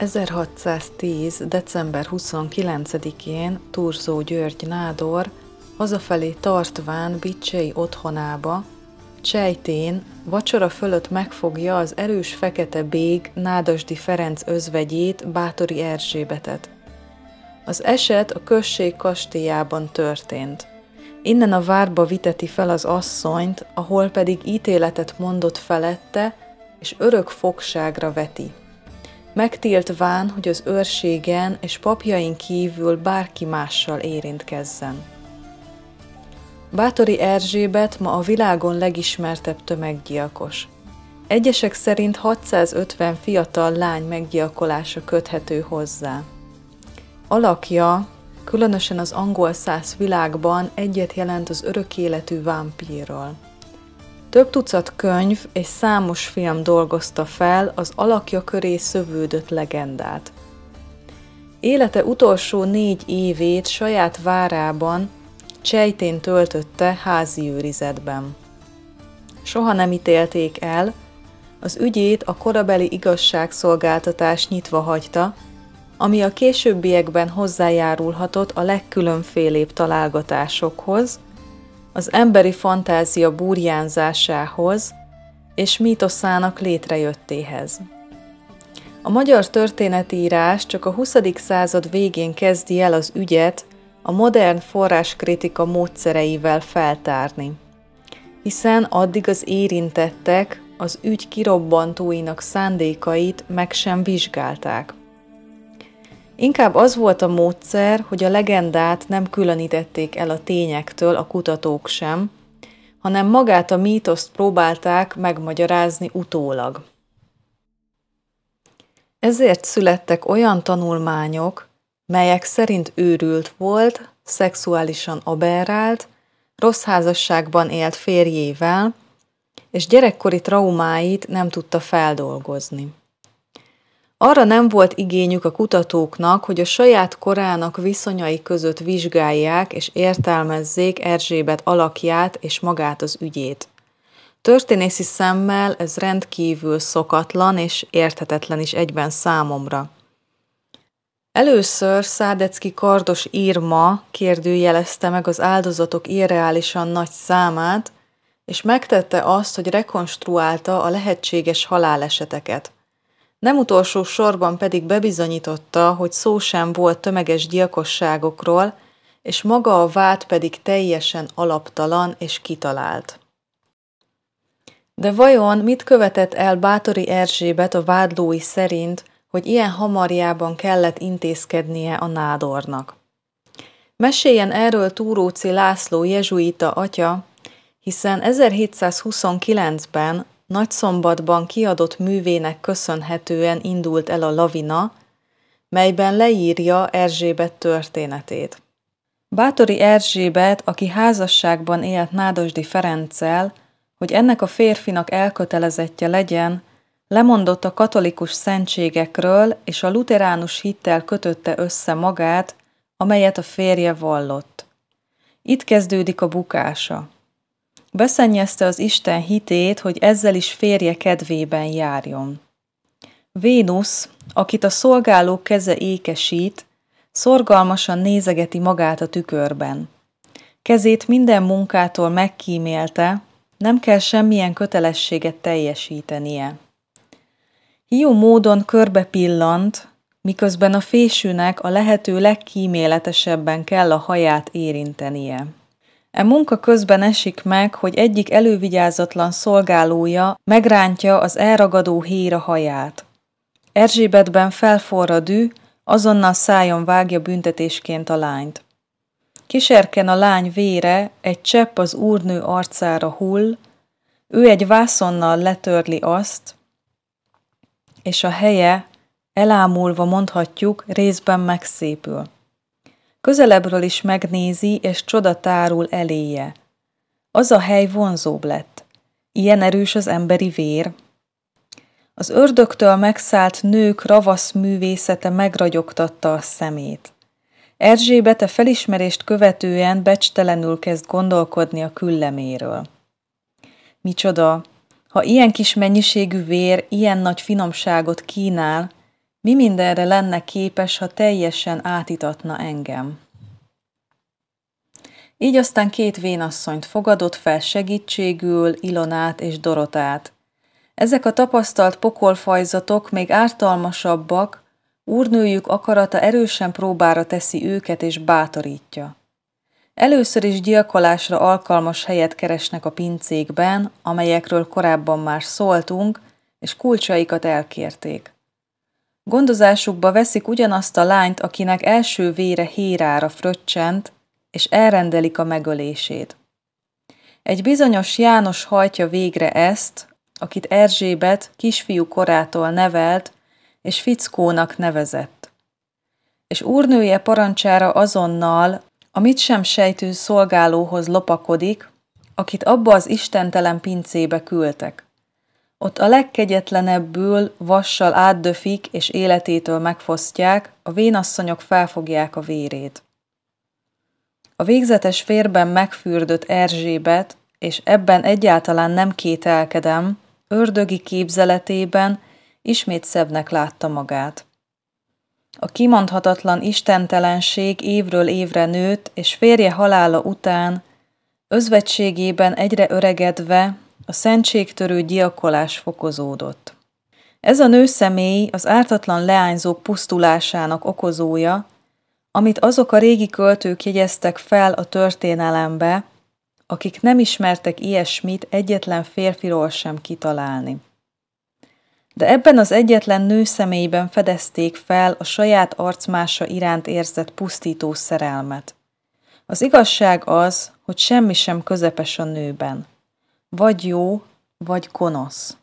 1610. december 29-én Turzó György Nádor hazafelé tartván Bicsei otthonába, Csejtén vacsora fölött megfogja az erős fekete bég Nádasdi Ferenc özvegyét, Bátori Erzsébetet. Az eset a község kastélyában történt. Innen a várba viteti fel az asszonyt, ahol pedig ítéletet mondott felette, és örök fogságra veti megtiltván, hogy az őrségen és papjain kívül bárki mással érintkezzen. Bátori Erzsébet ma a világon legismertebb tömeggyilkos. Egyesek szerint 650 fiatal lány meggyilkolása köthető hozzá. Alakja, különösen az angol száz világban egyet jelent az örök életű vámpírral. Több tucat könyv és számos film dolgozta fel az alakja köré szövődött legendát. Élete utolsó négy évét saját várában, Csejtén töltötte házi őrizetben. Soha nem ítélték el, az ügyét a korabeli igazságszolgáltatás nyitva hagyta, ami a későbbiekben hozzájárulhatott a legkülönfélébb találgatásokhoz, az emberi fantázia burjánzásához és mítoszának létrejöttéhez. A magyar történetírás csak a 20. század végén kezdi el az ügyet a modern forráskritika módszereivel feltárni, hiszen addig az érintettek az ügy kirobbantóinak szándékait meg sem vizsgálták. Inkább az volt a módszer, hogy a legendát nem különítették el a tényektől a kutatók sem, hanem magát a mítoszt próbálták megmagyarázni utólag. Ezért születtek olyan tanulmányok, melyek szerint őrült volt, szexuálisan aberrált, rossz házasságban élt férjével, és gyerekkori traumáit nem tudta feldolgozni. Arra nem volt igényük a kutatóknak, hogy a saját korának viszonyai között vizsgálják és értelmezzék Erzsébet alakját és magát az ügyét. Történészi szemmel ez rendkívül szokatlan és érthetetlen is egyben számomra. Először Szádecki kardos írma kérdőjelezte meg az áldozatok irreálisan nagy számát, és megtette azt, hogy rekonstruálta a lehetséges haláleseteket – nem utolsó sorban pedig bebizonyította, hogy szó sem volt tömeges gyilkosságokról, és maga a vád pedig teljesen alaptalan és kitalált. De vajon mit követett el Bátori Erzsébet a vádlói szerint, hogy ilyen hamarjában kellett intézkednie a nádornak? Meséljen erről Túróci László jezsuita atya, hiszen 1729-ben Nagyszombatban kiadott művének köszönhetően indult el a lavina, melyben leírja Erzsébet történetét. Bátori Erzsébet, aki házasságban élt Nádasdi Ferenccel, hogy ennek a férfinak elkötelezettje legyen, lemondott a katolikus szentségekről és a luteránus hittel kötötte össze magát, amelyet a férje vallott. Itt kezdődik a bukása. Beszennyezte az Isten hitét, hogy ezzel is férje kedvében járjon. Vénusz, akit a szolgáló keze ékesít, szorgalmasan nézegeti magát a tükörben. Kezét minden munkától megkímélte, nem kell semmilyen kötelességet teljesítenie. Hiú módon körbe pillant, miközben a fésűnek a lehető legkíméletesebben kell a haját érintenie. E munka közben esik meg, hogy egyik elővigyázatlan szolgálója megrántja az elragadó héra haját. Erzsébetben felforra dű, azonnal szájon vágja büntetésként a lányt. Kiserken a lány vére, egy csepp az úrnő arcára hull, ő egy vászonnal letörli azt, és a helye, elámulva mondhatjuk, részben megszépül. Közelebbről is megnézi, és csoda tárul eléje. Az a hely vonzóbb lett. Ilyen erős az emberi vér. Az ördögtől megszállt nők ravasz művészete megragyogtatta a szemét. Erzsébet a felismerést követően becstelenül kezd gondolkodni a külleméről. Micsoda, ha ilyen kis mennyiségű vér ilyen nagy finomságot kínál, mi mindenre lenne képes, ha teljesen átitatna engem? Így aztán két vénasszonyt fogadott fel segítségül, Ilonát és Dorotát. Ezek a tapasztalt pokolfajzatok még ártalmasabbak, úrnőjük akarata erősen próbára teszi őket és bátorítja. Először is gyilkolásra alkalmas helyet keresnek a pincékben, amelyekről korábban már szóltunk, és kulcsaikat elkérték. Gondozásukba veszik ugyanazt a lányt, akinek első vére hérára fröccsent, és elrendelik a megölését. Egy bizonyos János hajtja végre ezt, akit Erzsébet kisfiú korától nevelt, és fickónak nevezett. És úrnője parancsára azonnal a mit sem sejtő szolgálóhoz lopakodik, akit abba az istentelen pincébe küldtek. Ott a legkegyetlenebbül vassal átdöfik és életétől megfosztják, a vénasszonyok felfogják a vérét. A végzetes férben megfürdött Erzsébet, és ebben egyáltalán nem kételkedem, ördögi képzeletében ismét szebbnek látta magát. A kimondhatatlan istentelenség évről évre nőtt, és férje halála után, özvetségében egyre öregedve, a szentségtörő gyilkolás fokozódott. Ez a személy az ártatlan leányzók pusztulásának okozója, amit azok a régi költők jegyeztek fel a történelembe, akik nem ismertek ilyesmit egyetlen férfiról sem kitalálni. De ebben az egyetlen személyben fedezték fel a saját arcmása iránt érzett pusztító szerelmet. Az igazság az, hogy semmi sem közepes a nőben – vagy jó, vagy gonosz.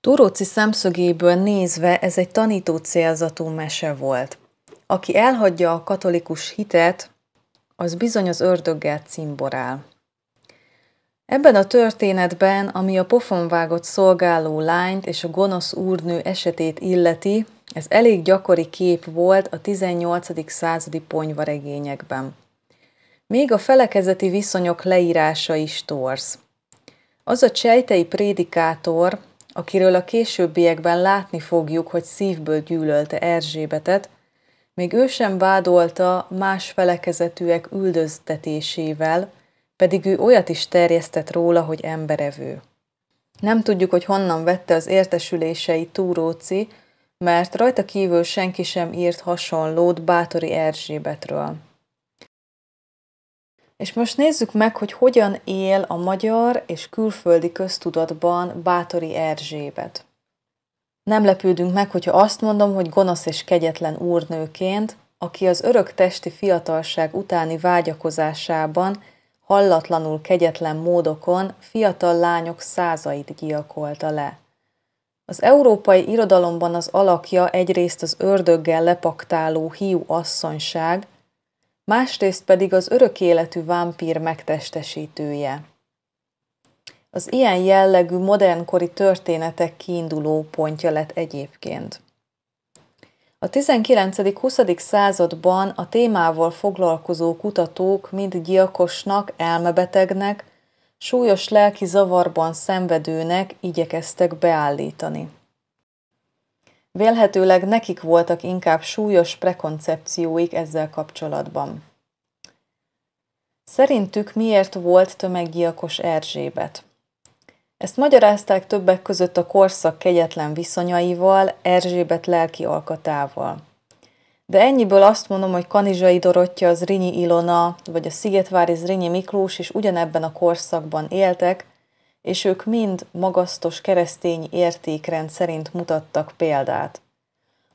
Turóci szemszögéből nézve ez egy tanító célzatú mese volt. Aki elhagyja a katolikus hitet, az bizony az ördöggel cimborál. Ebben a történetben, ami a pofonvágott szolgáló lányt és a gonosz úrnő esetét illeti, ez elég gyakori kép volt a 18. századi ponyvaregényekben. Még a felekezeti viszonyok leírása is torz. Az a csejtei prédikátor, akiről a későbbiekben látni fogjuk, hogy szívből gyűlölte Erzsébetet, még ő sem vádolta más felekezetűek üldöztetésével, pedig ő olyat is terjesztett róla, hogy emberevő. Nem tudjuk, hogy honnan vette az értesülései Túróci, mert rajta kívül senki sem írt hasonlót Bátori Erzsébetről. És most nézzük meg, hogy hogyan él a magyar és külföldi köztudatban Bátori Erzsébet. Nem lepődünk meg, hogyha azt mondom, hogy gonosz és kegyetlen úrnőként, aki az örök testi fiatalság utáni vágyakozásában hallatlanul kegyetlen módokon fiatal lányok százait gyilkolta le. Az európai irodalomban az alakja egyrészt az ördöggel lepaktáló hiú asszonyság, másrészt pedig az örök életű vámpír megtestesítője. Az ilyen jellegű modernkori történetek kiinduló pontja lett egyébként. A 19.-20. században a témával foglalkozó kutatók mind gyilkosnak, elmebetegnek, súlyos lelki zavarban szenvedőnek igyekeztek beállítani. Vélhetőleg nekik voltak inkább súlyos prekoncepcióik ezzel kapcsolatban. Szerintük miért volt tömeggyilkos Erzsébet? Ezt magyarázták többek között a korszak kegyetlen viszonyaival, Erzsébet lelki alkatával. De ennyiből azt mondom, hogy Kanizsai Dorottya, az Ilona, vagy a Szigetvári Zrinyi Miklós is ugyanebben a korszakban éltek, és ők mind magasztos keresztény értékrend szerint mutattak példát.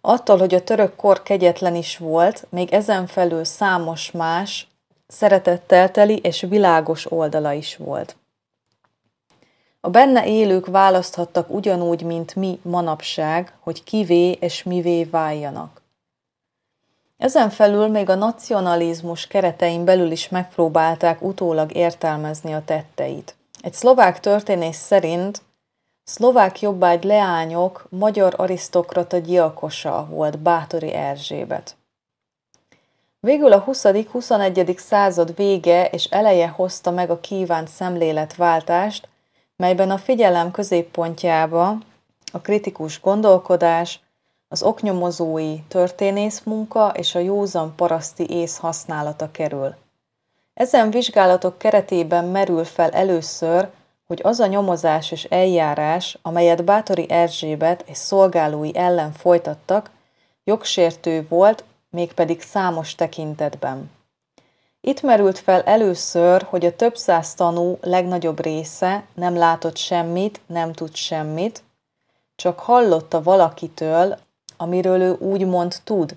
Attól, hogy a török kor kegyetlen is volt, még ezen felül számos más, szeretettel teli és világos oldala is volt. A benne élők választhattak ugyanúgy, mint mi manapság, hogy kivé és mivé váljanak. Ezen felül még a nacionalizmus keretein belül is megpróbálták utólag értelmezni a tetteit. Egy szlovák történész szerint szlovák jobbágy leányok magyar arisztokrata gyilkosa volt Bátori Erzsébet. Végül a 20.-21. század vége és eleje hozta meg a kívánt szemléletváltást, melyben a figyelem középpontjába a kritikus gondolkodás, az oknyomozói történész munka és a józan paraszti ész használata kerül – ezen vizsgálatok keretében merül fel először, hogy az a nyomozás és eljárás, amelyet Bátori Erzsébet és szolgálói ellen folytattak, jogsértő volt, mégpedig számos tekintetben. Itt merült fel először, hogy a több száz tanú legnagyobb része nem látott semmit, nem tud semmit, csak hallotta valakitől, amiről ő úgymond tud.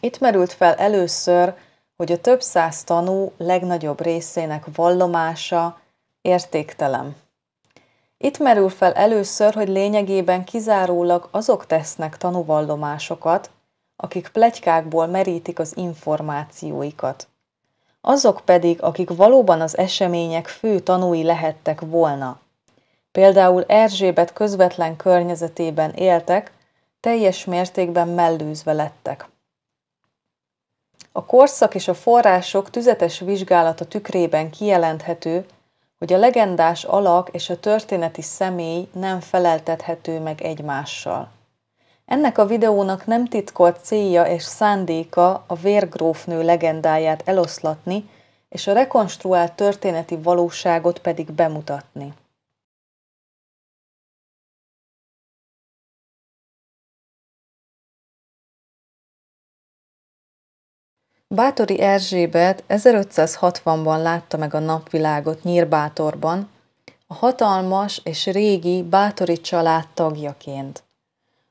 Itt merült fel először, hogy a több száz tanú legnagyobb részének vallomása értéktelen. Itt merül fel először, hogy lényegében kizárólag azok tesznek tanúvallomásokat, akik plegykákból merítik az információikat. Azok pedig, akik valóban az események fő tanúi lehettek volna. Például Erzsébet közvetlen környezetében éltek, teljes mértékben mellőzve lettek. A korszak és a források tüzetes vizsgálata tükrében kijelenthető, hogy a legendás alak és a történeti személy nem feleltethető meg egymással. Ennek a videónak nem titkolt célja és szándéka a vérgrófnő legendáját eloszlatni, és a rekonstruált történeti valóságot pedig bemutatni. Bátori Erzsébet 1560-ban látta meg a napvilágot Nyírbátorban, a hatalmas és régi Bátori család tagjaként.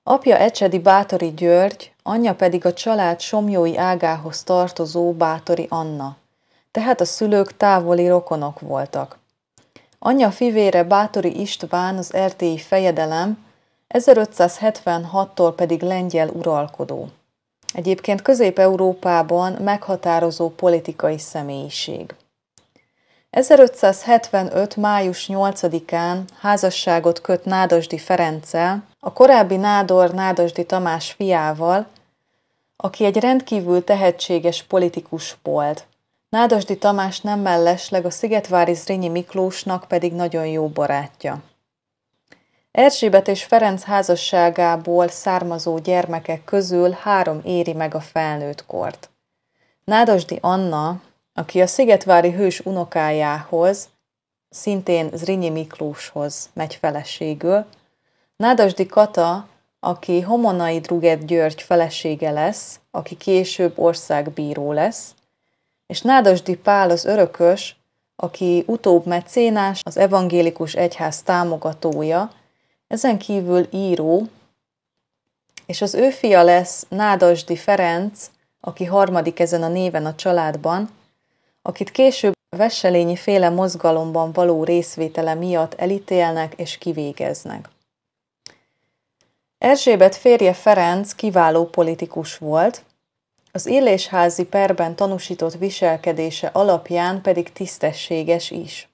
Apja Ecsedi Bátori György, anyja pedig a család somjói ágához tartozó Bátori Anna, tehát a szülők távoli rokonok voltak. Anyja fivére Bátori István az erdélyi fejedelem, 1576-tól pedig lengyel uralkodó. Egyébként Közép-Európában meghatározó politikai személyiség. 1575. május 8-án házasságot köt Nádasdi Ferenccel, a korábbi Nádor Nádasdi Tamás fiával, aki egy rendkívül tehetséges politikus volt. Nádasdi Tamás nem mellesleg a Szigetvári Zrínyi Miklósnak pedig nagyon jó barátja. Erzsébet és Ferenc házasságából származó gyermekek közül három éri meg a felnőtt kort. Nádasdi Anna, aki a szigetvári hős unokájához, szintén Zrinyi Miklóshoz megy feleségül, Nádasdi Kata, aki Homonai Druget György felesége lesz, aki később országbíró lesz, és Nádasdi Pál az örökös, aki utóbb mecénás, az evangélikus egyház támogatója, ezen kívül író, és az ő fia lesz Nádasdi Ferenc, aki harmadik ezen a néven a családban, akit később Vesselényi féle mozgalomban való részvétele miatt elítélnek és kivégeznek. Erzsébet férje Ferenc kiváló politikus volt, az illésházi perben tanúsított viselkedése alapján pedig tisztességes is.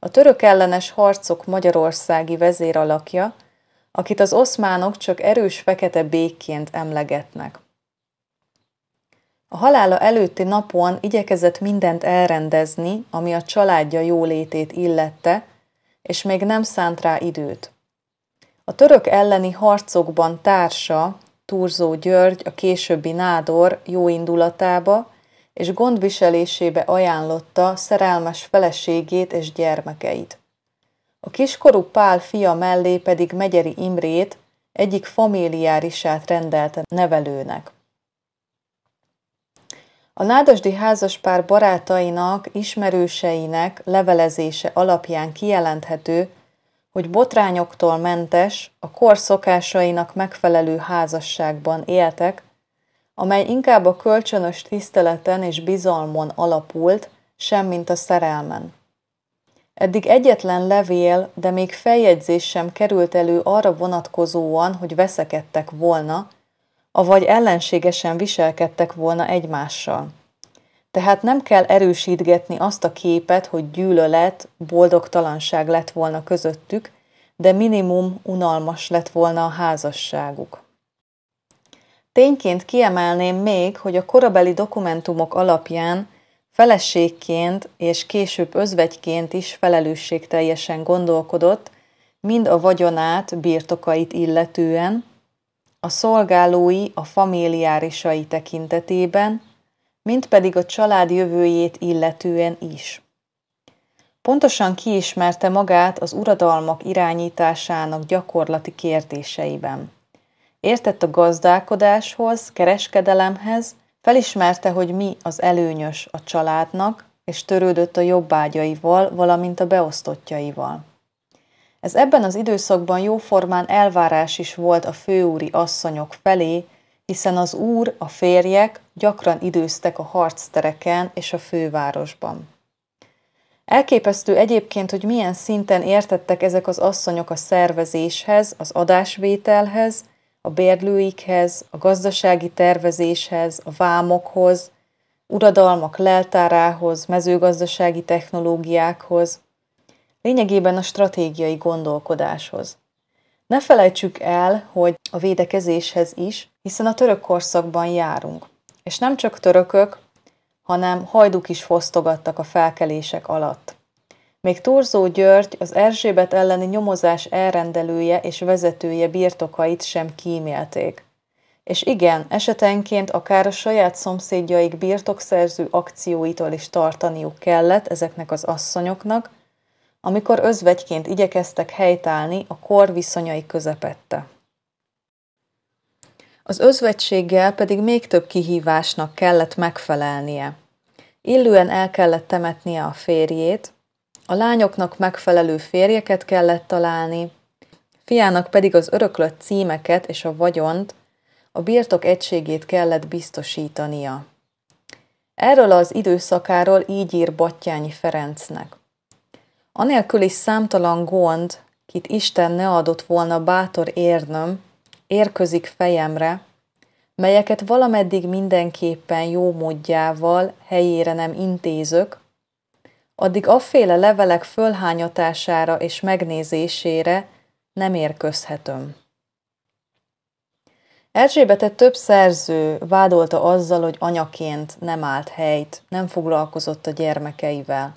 A török ellenes harcok magyarországi vezéralakja, akit az oszmánok csak erős fekete békként emlegetnek. A halála előtti napon igyekezett mindent elrendezni, ami a családja jólétét illette, és még nem szánt rá időt. A török elleni harcokban társa, Turzó György, a későbbi nádor jó indulatába és gondviselésébe ajánlotta szerelmes feleségét és gyermekeit. A kiskorú Pál fia mellé pedig Megyeri Imrét, egyik familiárisát rendelte nevelőnek. A nádasdi házaspár barátainak, ismerőseinek levelezése alapján kijelenthető, hogy botrányoktól mentes, a kor szokásainak megfelelő házasságban éltek, amely inkább a kölcsönös tiszteleten és bizalmon alapult, semmint a szerelmen. Eddig egyetlen levél, de még feljegyzés sem került elő arra vonatkozóan, hogy veszekedtek volna, avagy ellenségesen viselkedtek volna egymással. Tehát nem kell erősítgetni azt a képet, hogy gyűlölet, boldogtalanság lett volna közöttük, de minimum unalmas lett volna a házasságuk. Tényként kiemelném még, hogy a korabeli dokumentumok alapján feleségként és később özvegyként is felelősségteljesen gondolkodott, mind a vagyonát, birtokait illetően, a szolgálói, a familiárisai tekintetében, mint pedig a család jövőjét illetően is. Pontosan kiismerte magát az uradalmak irányításának gyakorlati kérdéseiben. Értett a gazdálkodáshoz, kereskedelemhez, felismerte, hogy mi az előnyös a családnak, és törődött a jobbágyaival, valamint a beosztottjaival. Ez ebben az időszakban jóformán elvárás is volt a főúri asszonyok felé, hiszen az úr, a férjek gyakran időztek a harctereken és a fővárosban. Elképesztő egyébként, hogy milyen szinten értettek ezek az asszonyok a szervezéshez, az adásvételhez, a bérlőikhez, a gazdasági tervezéshez, a vámokhoz, uradalmak leltárához, mezőgazdasági technológiákhoz, lényegében a stratégiai gondolkodáshoz. Ne felejtsük el, hogy a védekezéshez is, hiszen a török korszakban járunk. És nem csak törökök, hanem hajduk is fosztogattak a felkelések alatt. Még torzó György, az Erzsébet elleni nyomozás elrendelője és vezetője birtokait sem kímélték. És igen, esetenként akár a saját szomszédjaik birtokszerző akcióitól is tartaniuk kellett ezeknek az asszonyoknak, amikor özvegyként igyekeztek helytállni a kor viszonyai közepette. Az özvegységgel pedig még több kihívásnak kellett megfelelnie. Illően el kellett temetnie a férjét, a lányoknak megfelelő férjeket kellett találni, fiának pedig az öröklött címeket és a vagyont, a birtok egységét kellett biztosítania. Erről az időszakáról így ír Battyányi Ferencnek. Anélkül is számtalan gond, kit Isten ne adott volna bátor érnöm, érközik fejemre, melyeket valameddig mindenképpen jó módjával helyére nem intézök, addig afféle levelek fölhányatására és megnézésére nem érközhetöm. Erzsébetet több szerző vádolta azzal, hogy anyaként nem állt helyt, nem foglalkozott a gyermekeivel.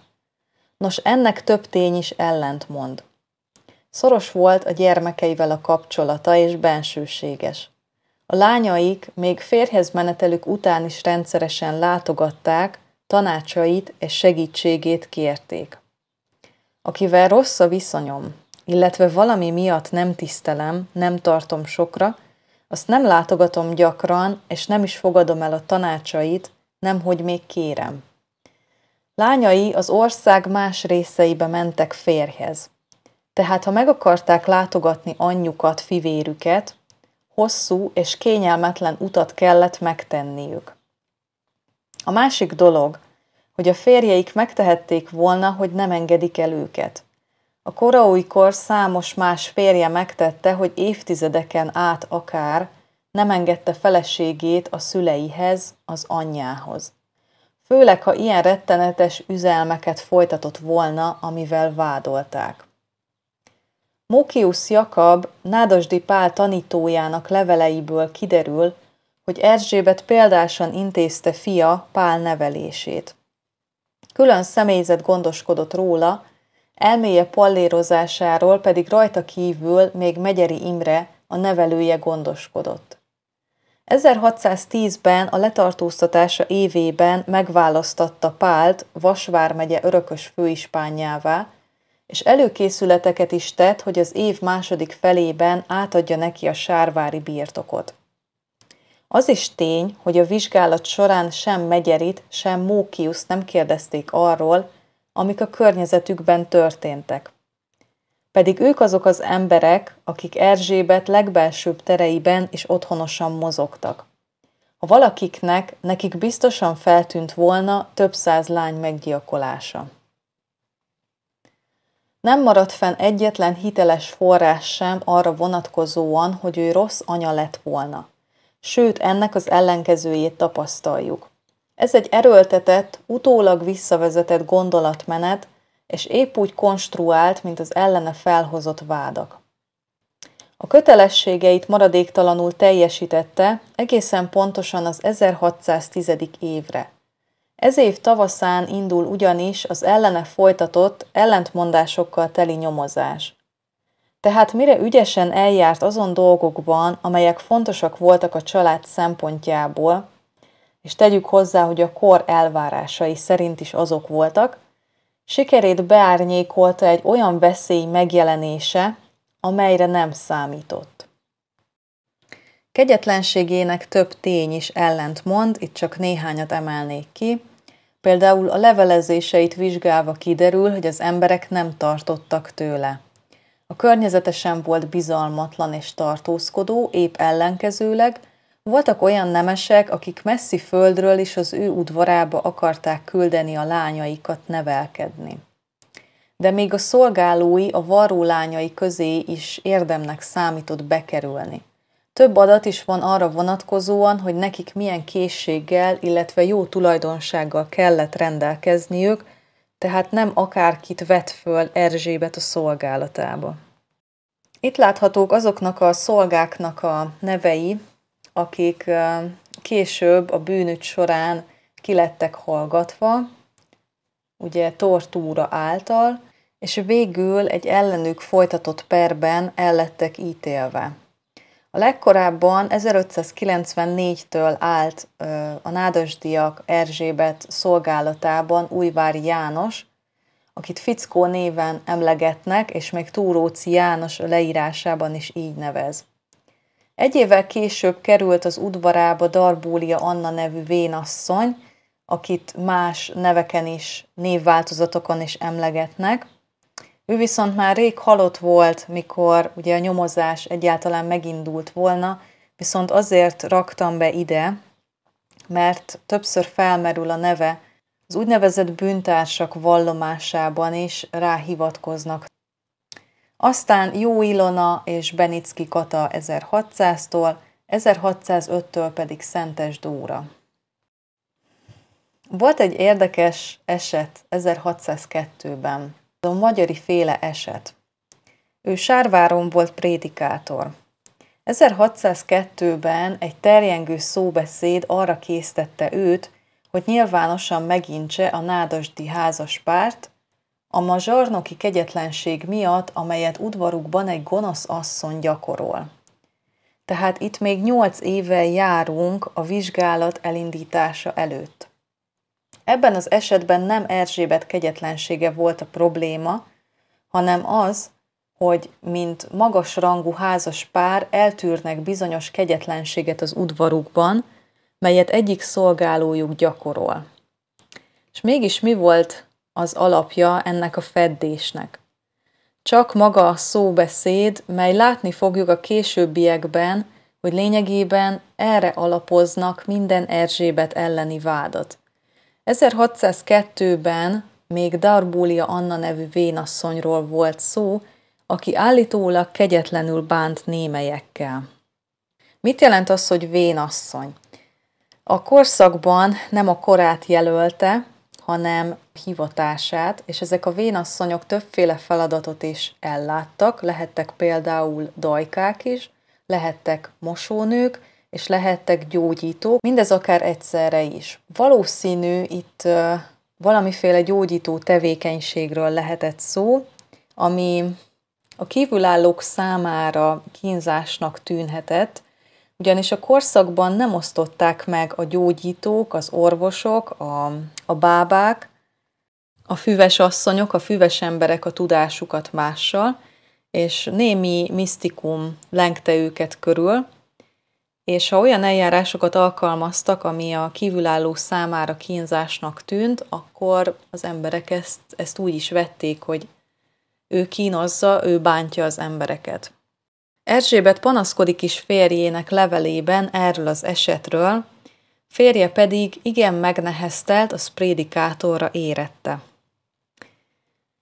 Nos, ennek több tény is ellentmond. Szoros volt a gyermekeivel a kapcsolata és bensőséges. A lányaik még férhez menetelük után is rendszeresen látogatták, tanácsait és segítségét kérték. Akivel rossz a viszonyom, illetve valami miatt nem tisztelem, nem tartom sokra, azt nem látogatom gyakran, és nem is fogadom el a tanácsait, nemhogy még kérem. Lányai az ország más részeibe mentek férhez. Tehát, ha meg akarták látogatni anyjukat, fivérüket, hosszú és kényelmetlen utat kellett megtenniük. A másik dolog, hogy a férjeik megtehették volna, hogy nem engedik el őket. A koraújkor számos más férje megtette, hogy évtizedeken át akár nem engedte feleségét a szüleihez, az anyjához. Főleg, ha ilyen rettenetes üzelmeket folytatott volna, amivel vádolták. Mókiusz Jakab Nádasdi Pál tanítójának leveleiből kiderül, hogy Erzsébet példásan intézte fia Pál nevelését. Külön személyzet gondoskodott róla, elméje pallérozásáról pedig rajta kívül még Megyeri Imre, a nevelője gondoskodott. 1610-ben a letartóztatása évében megválasztatta Pált Vasvár megye örökös főispányává, és előkészületeket is tett, hogy az év második felében átadja neki a sárvári birtokot. Az is tény, hogy a vizsgálat során sem Megyerit, sem Mókiuszt nem kérdezték arról, amik a környezetükben történtek. Pedig ők azok az emberek, akik Erzsébet legbelsőbb tereiben és otthonosan mozogtak. A valakiknek, nekik biztosan feltűnt volna több száz lány meggyilkolása. Nem maradt fenn egyetlen hiteles forrás sem arra vonatkozóan, hogy ő rossz anya lett volna sőt ennek az ellenkezőjét tapasztaljuk. Ez egy erőltetett, utólag visszavezetett gondolatmenet, és épp úgy konstruált, mint az ellene felhozott vádak. A kötelességeit maradéktalanul teljesítette egészen pontosan az 1610. évre. Ez év tavaszán indul ugyanis az ellene folytatott, ellentmondásokkal teli nyomozás. Tehát mire ügyesen eljárt azon dolgokban, amelyek fontosak voltak a család szempontjából, és tegyük hozzá, hogy a kor elvárásai szerint is azok voltak, sikerét beárnyékolta egy olyan veszély megjelenése, amelyre nem számított. Kegyetlenségének több tény is mond, itt csak néhányat emelnék ki. Például a levelezéseit vizsgálva kiderül, hogy az emberek nem tartottak tőle. A környezete sem volt bizalmatlan és tartózkodó, épp ellenkezőleg voltak olyan nemesek, akik messzi földről is az ő udvarába akarták küldeni a lányaikat nevelkedni. De még a szolgálói a varró lányai közé is érdemnek számított bekerülni. Több adat is van arra vonatkozóan, hogy nekik milyen készséggel, illetve jó tulajdonsággal kellett rendelkezniük, tehát nem akárkit vet föl Erzsébet a szolgálatába. Itt láthatók azoknak a szolgáknak a nevei, akik később a bűnügy során kilettek hallgatva, ugye tortúra által, és végül egy ellenük folytatott perben ellettek ítélve. A legkorábban 1594-től állt a nádasdiak Erzsébet szolgálatában Újvári János, akit Fickó néven emlegetnek, és még Túróci János leírásában is így nevez. Egy évvel később került az udvarába Darbólia Anna nevű vénasszony, akit más neveken is, névváltozatokon is emlegetnek, ő viszont már rég halott volt, mikor ugye a nyomozás egyáltalán megindult volna, viszont azért raktam be ide, mert többször felmerül a neve, az úgynevezett bűntársak vallomásában is ráhivatkoznak. Aztán Jó Ilona és Benicki Kata 1600-tól, 1605-től pedig Szentes Dóra. Volt egy érdekes eset 1602-ben a magyari féle eset. Ő Sárváron volt prédikátor. 1602-ben egy terjengő szóbeszéd arra késztette őt, hogy nyilvánosan megintse a nádasdi házaspárt, a mazsarnoki kegyetlenség miatt, amelyet udvarukban egy gonosz asszony gyakorol. Tehát itt még nyolc éve járunk a vizsgálat elindítása előtt. Ebben az esetben nem Erzsébet kegyetlensége volt a probléma, hanem az, hogy mint magas rangú házas pár eltűrnek bizonyos kegyetlenséget az udvarukban, melyet egyik szolgálójuk gyakorol. És mégis mi volt az alapja ennek a feddésnek? Csak maga a szóbeszéd, mely látni fogjuk a későbbiekben, hogy lényegében erre alapoznak minden Erzsébet elleni vádat. 1602-ben még Darbólia Anna nevű vénasszonyról volt szó, aki állítólag kegyetlenül bánt némelyekkel. Mit jelent az, hogy vénasszony? A korszakban nem a korát jelölte, hanem hivatását, és ezek a vénasszonyok többféle feladatot is elláttak, lehettek például dajkák is, lehettek mosónők, és lehettek gyógyítók, mindez akár egyszerre is. Valószínű itt valamiféle gyógyító tevékenységről lehetett szó, ami a kívülállók számára kínzásnak tűnhetett, ugyanis a korszakban nem osztották meg a gyógyítók, az orvosok, a, a bábák, a füves asszonyok, a füves emberek a tudásukat mással, és némi misztikum lengte őket körül, és ha olyan eljárásokat alkalmaztak, ami a kívülálló számára kínzásnak tűnt, akkor az emberek ezt, ezt úgy is vették, hogy ő kínozza, ő bántja az embereket. Erzsébet panaszkodik is férjének levelében erről az esetről, férje pedig igen megneheztelt, az prédikátorra érette.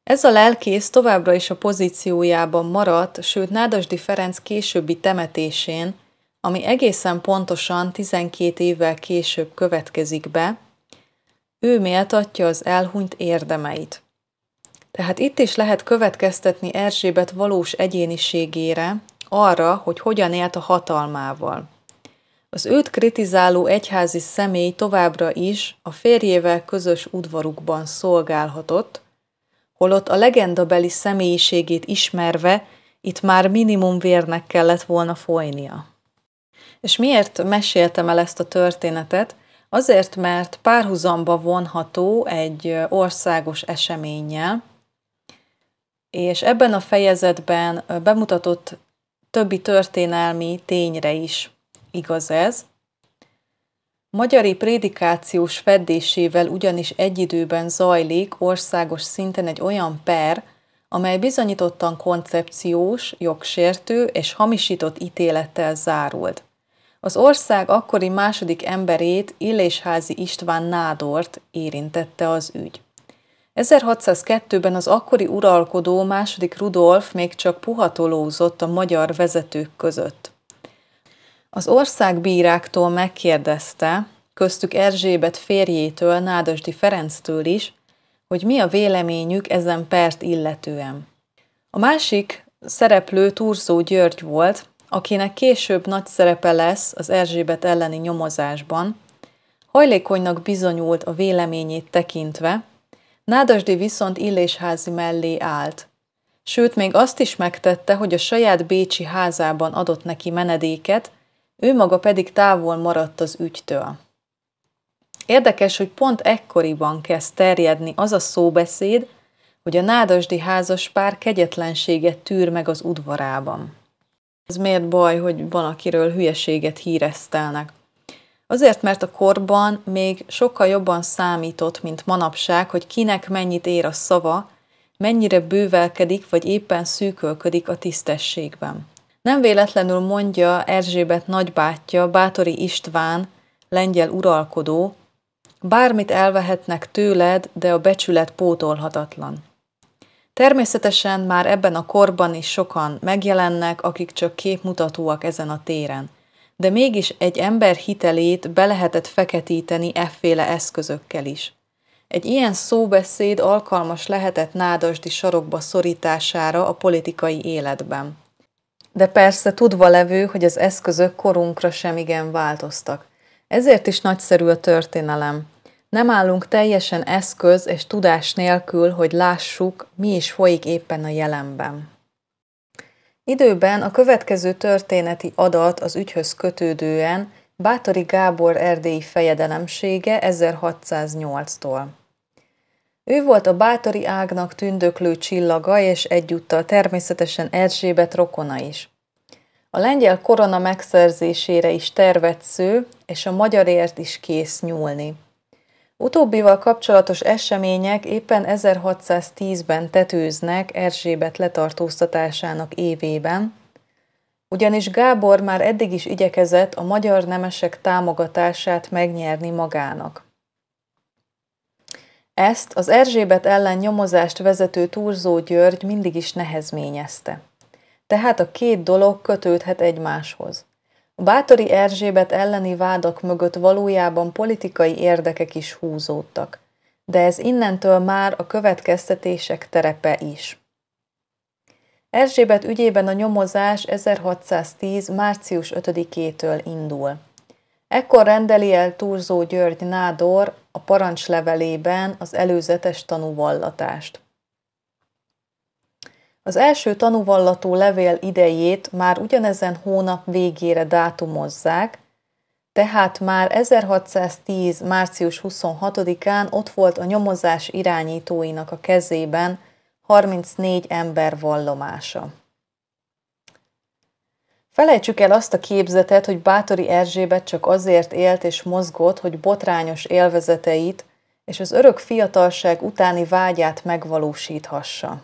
Ez a lelkész továbbra is a pozíciójában maradt, sőt Nádasdi Ferenc későbbi temetésén ami egészen pontosan 12 évvel később következik be, ő méltatja az elhunyt érdemeit. Tehát itt is lehet következtetni Erzsébet valós egyéniségére, arra, hogy hogyan élt a hatalmával. Az őt kritizáló egyházi személy továbbra is a férjével közös udvarukban szolgálhatott, holott a legendabeli személyiségét ismerve itt már minimum vérnek kellett volna folynia. És miért meséltem el ezt a történetet? Azért, mert párhuzamba vonható egy országos eseménnyel, és ebben a fejezetben bemutatott többi történelmi tényre is igaz ez. Magyari prédikációs feddésével ugyanis egy időben zajlik országos szinten egy olyan per, amely bizonyítottan koncepciós, jogsértő és hamisított ítélettel zárult. Az ország akkori második emberét, Illésházi István Nádort érintette az ügy. 1602-ben az akkori uralkodó második Rudolf még csak puhatolózott a magyar vezetők között. Az ország bíráktól megkérdezte, köztük Erzsébet férjétől, Nádasdi Ferenctől is, hogy mi a véleményük ezen pert illetően. A másik szereplő Turzó György volt, akinek később nagy szerepe lesz az Erzsébet elleni nyomozásban, hajlékonynak bizonyult a véleményét tekintve, Nádasdi viszont illésházi mellé állt. Sőt, még azt is megtette, hogy a saját bécsi házában adott neki menedéket, ő maga pedig távol maradt az ügytől. Érdekes, hogy pont ekkoriban kezd terjedni az a szóbeszéd, hogy a nádasdi házas pár kegyetlenséget tűr meg az udvarában. Ez miért baj, hogy valakiről hülyeséget híresztelnek? Azért, mert a korban még sokkal jobban számított, mint manapság, hogy kinek mennyit ér a szava, mennyire bővelkedik vagy éppen szűkölködik a tisztességben. Nem véletlenül mondja Erzsébet nagybátyja, Bátori István, lengyel uralkodó, bármit elvehetnek tőled, de a becsület pótolhatatlan. Természetesen már ebben a korban is sokan megjelennek, akik csak képmutatóak ezen a téren. De mégis egy ember hitelét be lehetett feketíteni efféle eszközökkel is. Egy ilyen szóbeszéd alkalmas lehetett nádasdi sarokba szorítására a politikai életben. De persze tudva levő, hogy az eszközök korunkra sem igen változtak. Ezért is nagyszerű a történelem, nem állunk teljesen eszköz és tudás nélkül, hogy lássuk, mi is folyik éppen a jelenben. Időben a következő történeti adat az ügyhöz kötődően Bátori Gábor erdélyi fejedelemsége 1608-tól. Ő volt a Bátori Ágnak tündöklő csillaga és egyúttal természetesen Erzsébet rokona is. A lengyel korona megszerzésére is tervet sző, és a magyarért is kész nyúlni. Utóbbival kapcsolatos események éppen 1610-ben tetőznek Erzsébet letartóztatásának évében, ugyanis Gábor már eddig is igyekezett a magyar nemesek támogatását megnyerni magának. Ezt az Erzsébet ellen nyomozást vezető Turzó György mindig is nehezményezte. Tehát a két dolog kötődhet egymáshoz. A Bátori Erzsébet elleni vádak mögött valójában politikai érdekek is húzódtak, de ez innentől már a következtetések terepe is. Erzsébet ügyében a nyomozás 1610. március 5-től indul. Ekkor rendeli el Turzó György Nádor a parancslevelében az előzetes tanúvallatást. Az első tanúvallató levél idejét már ugyanezen hónap végére dátumozzák, tehát már 1610. március 26-án ott volt a nyomozás irányítóinak a kezében 34 ember vallomása. Felejtsük el azt a képzetet, hogy Bátori Erzsébet csak azért élt és mozgott, hogy botrányos élvezeteit és az örök fiatalság utáni vágyát megvalósíthassa.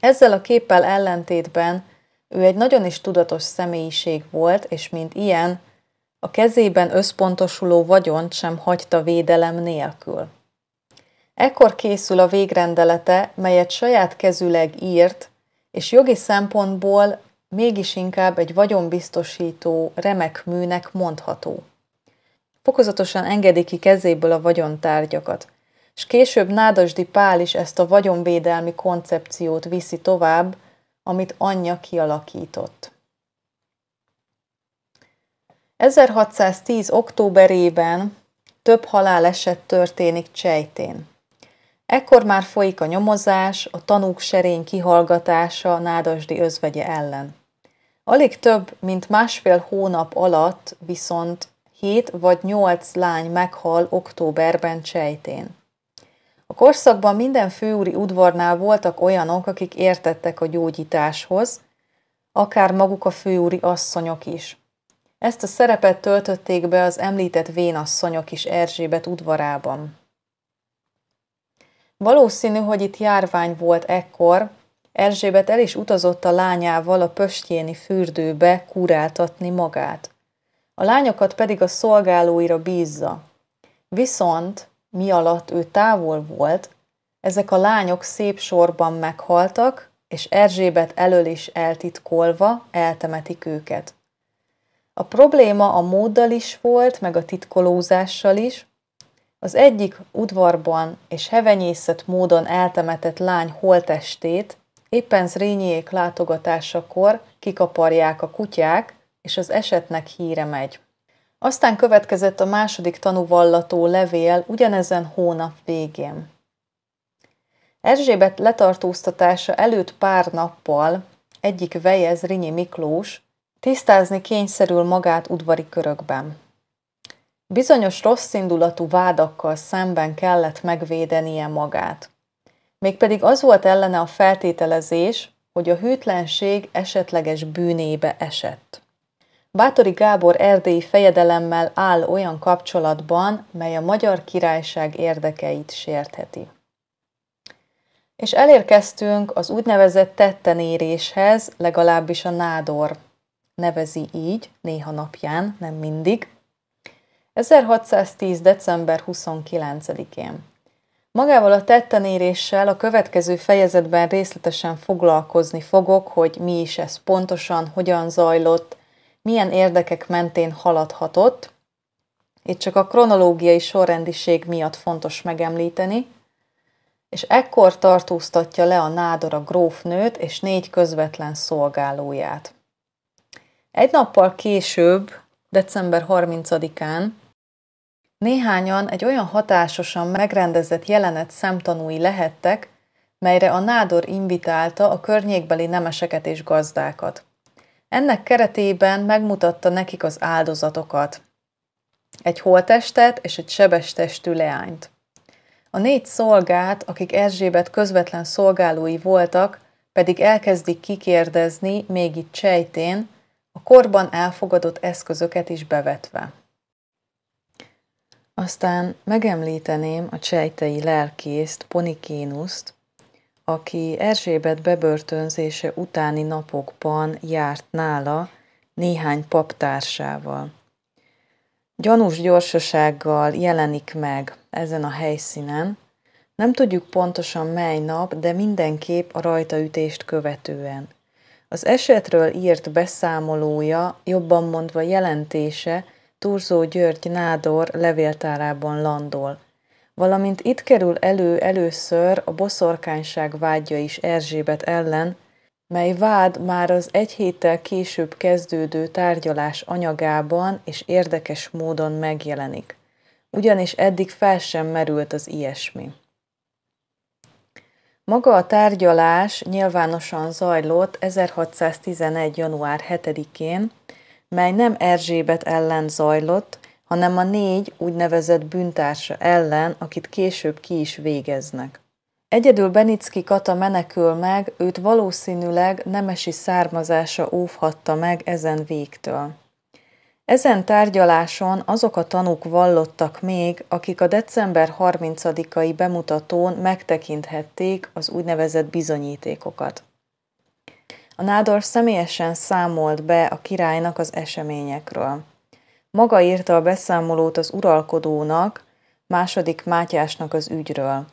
Ezzel a képpel ellentétben ő egy nagyon is tudatos személyiség volt, és mint ilyen, a kezében összpontosuló vagyont sem hagyta védelem nélkül. Ekkor készül a végrendelete, melyet saját kezüleg írt, és jogi szempontból mégis inkább egy vagyonbiztosító remek műnek mondható. Fokozatosan engedi ki kezéből a vagyontárgyakat és később Nádasdi Pál is ezt a vagyonvédelmi koncepciót viszi tovább, amit anyja kialakított. 1610. októberében több haláleset történik Csejtén. Ekkor már folyik a nyomozás, a tanúk serény kihallgatása Nádasdi özvegye ellen. Alig több, mint másfél hónap alatt viszont hét vagy nyolc lány meghal októberben Csejtén. A korszakban minden főúri udvarnál voltak olyanok, akik értettek a gyógyításhoz, akár maguk a főúri asszonyok is. Ezt a szerepet töltötték be az említett vénasszonyok is Erzsébet udvarában. Valószínű, hogy itt járvány volt ekkor, Erzsébet el is utazott a lányával a pöstjéni fürdőbe kuráltatni magát. A lányokat pedig a szolgálóira bízza. Viszont mi alatt ő távol volt, ezek a lányok szép sorban meghaltak, és Erzsébet elől is eltitkolva eltemetik őket. A probléma a móddal is volt, meg a titkolózással is. Az egyik udvarban és hevenyészet módon eltemetett lány holtestét éppen Zrényiék látogatásakor kikaparják a kutyák, és az esetnek híre megy. Aztán következett a második tanúvallató levél ugyanezen hónap végén. Erzsébet letartóztatása előtt pár nappal egyik vejez Rinyi Miklós tisztázni kényszerül magát udvari körökben. Bizonyos rosszindulatú vádakkal szemben kellett megvédenie magát. Mégpedig az volt ellene a feltételezés, hogy a hűtlenség esetleges bűnébe esett. Bátori Gábor erdélyi fejedelemmel áll olyan kapcsolatban, mely a magyar királyság érdekeit sértheti. És elérkeztünk az úgynevezett tettenéréshez, legalábbis a nádor nevezi így, néha napján, nem mindig, 1610. december 29-én. Magával a tettenéréssel a következő fejezetben részletesen foglalkozni fogok, hogy mi is ez pontosan, hogyan zajlott, milyen érdekek mentén haladhatott. Itt csak a kronológiai sorrendiség miatt fontos megemlíteni, és ekkor tartóztatja le a nádor a grófnőt és négy közvetlen szolgálóját. Egy nappal később, december 30-án, néhányan egy olyan hatásosan megrendezett jelenet szemtanúi lehettek, melyre a nádor invitálta a környékbeli nemeseket és gazdákat. Ennek keretében megmutatta nekik az áldozatokat. Egy holtestet és egy sebes testű leányt. A négy szolgát, akik Erzsébet közvetlen szolgálói voltak, pedig elkezdik kikérdezni még itt sejtén, a korban elfogadott eszközöket is bevetve. Aztán megemlíteném a csejtei lelkészt, Ponikénuszt, aki Erzsébet bebörtönzése utáni napokban járt nála néhány paptársával. Gyanús gyorsasággal jelenik meg ezen a helyszínen, nem tudjuk pontosan mely nap, de mindenképp a rajtaütést követően. Az esetről írt beszámolója, jobban mondva jelentése, Turzó György Nádor levéltárában landol – valamint itt kerül elő először a boszorkányság vágya is Erzsébet ellen, mely vád már az egy héttel később kezdődő tárgyalás anyagában és érdekes módon megjelenik, ugyanis eddig fel sem merült az ilyesmi. Maga a tárgyalás nyilvánosan zajlott 1611. január 7-én, mely nem Erzsébet ellen zajlott, hanem a négy úgynevezett bűntársa ellen, akit később ki is végeznek. Egyedül Benicki Kata menekül meg, őt valószínűleg nemesi származása óvhatta meg ezen végtől. Ezen tárgyaláson azok a tanúk vallottak még, akik a december 30-ai bemutatón megtekinthették az úgynevezett bizonyítékokat. A nádor személyesen számolt be a királynak az eseményekről. Maga írta a beszámolót az uralkodónak, második Mátyásnak az ügyről.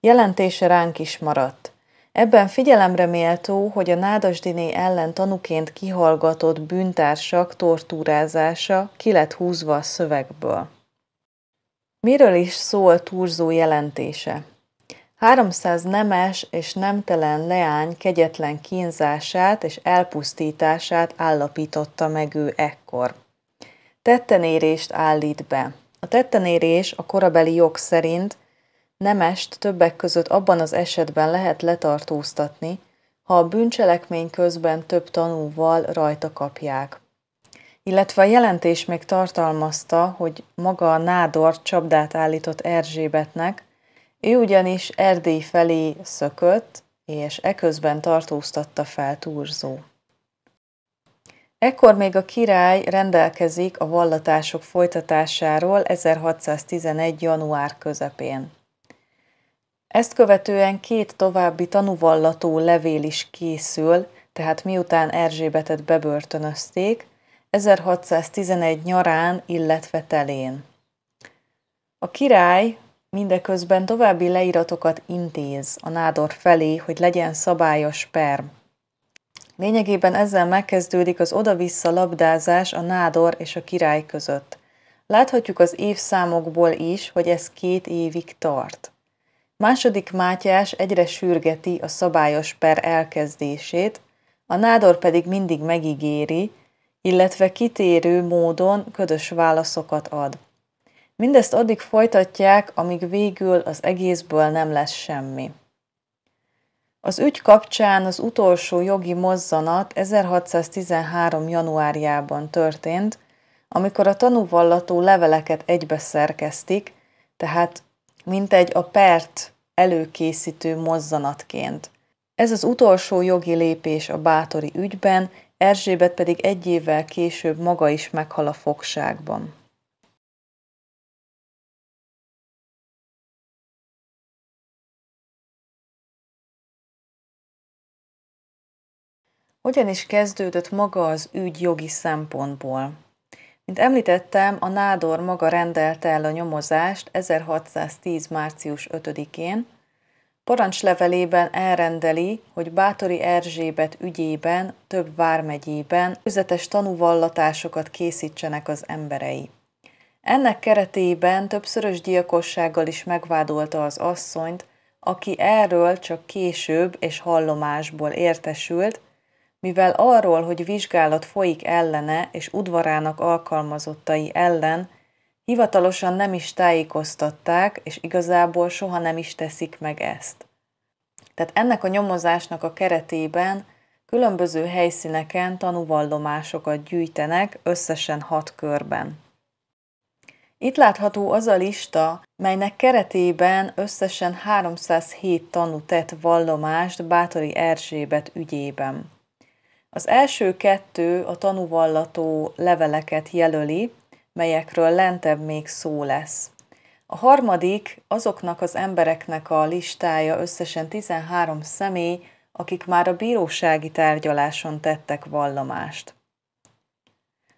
Jelentése ránk is maradt. Ebben figyelemre méltó, hogy a nádasdiné ellen tanuként kihallgatott bűntársak tortúrázása ki lett húzva a szövegből. Miről is szól Turzó jelentése? 300 nemes és nemtelen leány kegyetlen kínzását és elpusztítását állapította meg ő ekkor tettenérést állít be. A tettenérés a korabeli jog szerint nemest többek között abban az esetben lehet letartóztatni, ha a bűncselekmény közben több tanúval rajta kapják. Illetve a jelentés még tartalmazta, hogy maga a nádor csapdát állított Erzsébetnek, ő ugyanis Erdély felé szökött, és eközben tartóztatta fel Turzó. Ekkor még a király rendelkezik a vallatások folytatásáról 1611. január közepén. Ezt követően két további tanúvallató levél is készül, tehát miután Erzsébetet bebörtönözték, 1611 nyarán, illetve telén. A király mindeközben további leíratokat intéz a nádor felé, hogy legyen szabályos perm – Lényegében ezzel megkezdődik az oda-vissza labdázás a nádor és a király között. Láthatjuk az évszámokból is, hogy ez két évig tart. Második Mátyás egyre sürgeti a szabályos per elkezdését, a nádor pedig mindig megígéri, illetve kitérő módon ködös válaszokat ad. Mindezt addig folytatják, amíg végül az egészből nem lesz semmi. Az ügy kapcsán az utolsó jogi mozzanat 1613. januárjában történt, amikor a tanúvallató leveleket egybeszerkeztik, tehát tehát mintegy a pert előkészítő mozzanatként. Ez az utolsó jogi lépés a bátori ügyben, Erzsébet pedig egy évvel később maga is meghal a fogságban. Hogyan is kezdődött maga az ügy jogi szempontból? Mint említettem, a nádor maga rendelte el a nyomozást 1610. március 5-én. Parancslevelében elrendeli, hogy Bátori Erzsébet ügyében több vármegyében üzletes tanúvallatásokat készítsenek az emberei. Ennek keretében többszörös gyilkossággal is megvádolta az asszonyt, aki erről csak később és hallomásból értesült, mivel arról, hogy vizsgálat folyik ellene és udvarának alkalmazottai ellen, hivatalosan nem is tájékoztatták, és igazából soha nem is teszik meg ezt. Tehát ennek a nyomozásnak a keretében különböző helyszíneken tanúvallomásokat gyűjtenek összesen hat körben. Itt látható az a lista, melynek keretében összesen 307 tanú tett vallomást Bátori Erzsébet ügyében. Az első kettő a tanúvallató leveleket jelöli, melyekről lentebb még szó lesz. A harmadik azoknak az embereknek a listája összesen 13 személy, akik már a bírósági tárgyaláson tettek vallomást.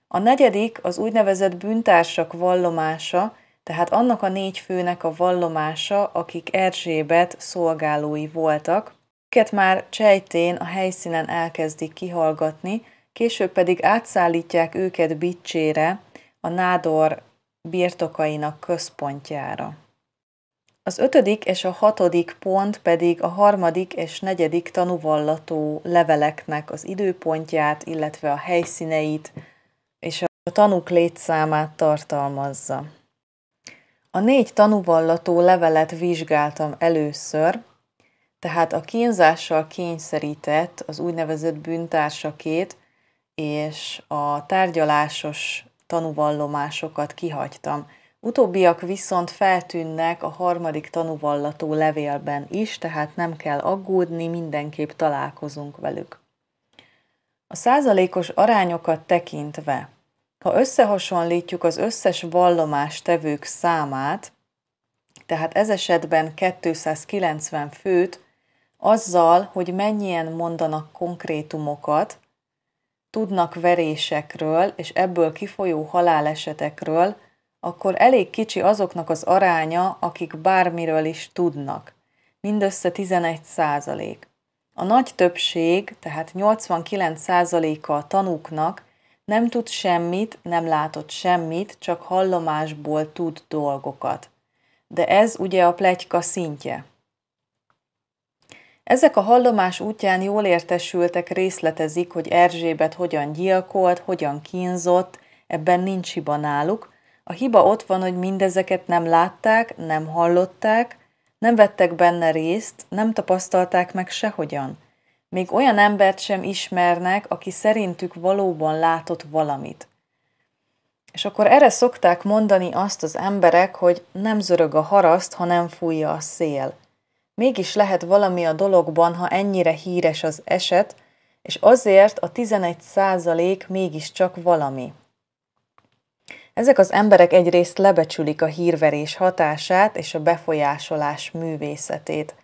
A negyedik az úgynevezett bűntársak vallomása, tehát annak a négy főnek a vallomása, akik Erzsébet szolgálói voltak, akiket már csejtén a helyszínen elkezdik kihallgatni, később pedig átszállítják őket Bicsére, a nádor birtokainak központjára. Az ötödik és a hatodik pont pedig a harmadik és negyedik tanúvallató leveleknek az időpontját, illetve a helyszíneit és a tanúk létszámát tartalmazza. A négy tanúvallató levelet vizsgáltam először, tehát a kínzással kényszerített az úgynevezett bűntársakét és a tárgyalásos tanúvallomásokat kihagytam. Utóbbiak viszont feltűnnek a harmadik tanúvallató levélben is, tehát nem kell aggódni, mindenképp találkozunk velük. A százalékos arányokat tekintve, ha összehasonlítjuk az összes vallomás tevők számát, tehát ez esetben 290 főt, azzal, hogy mennyien mondanak konkrétumokat, tudnak verésekről és ebből kifolyó halálesetekről, akkor elég kicsi azoknak az aránya, akik bármiről is tudnak. Mindössze 11 százalék. A nagy többség, tehát 89 százaléka a tanúknak nem tud semmit, nem látott semmit, csak hallomásból tud dolgokat. De ez ugye a plegyka szintje. Ezek a hallomás útján jól értesültek részletezik, hogy Erzsébet hogyan gyilkolt, hogyan kínzott, ebben nincs hiba náluk. A hiba ott van, hogy mindezeket nem látták, nem hallották, nem vettek benne részt, nem tapasztalták meg sehogyan. Még olyan embert sem ismernek, aki szerintük valóban látott valamit. És akkor erre szokták mondani azt az emberek, hogy nem zörög a haraszt, ha nem fújja a szél – Mégis lehet valami a dologban, ha ennyire híres az eset, és azért a 11 százalék mégiscsak valami. Ezek az emberek egyrészt lebecsülik a hírverés hatását és a befolyásolás művészetét.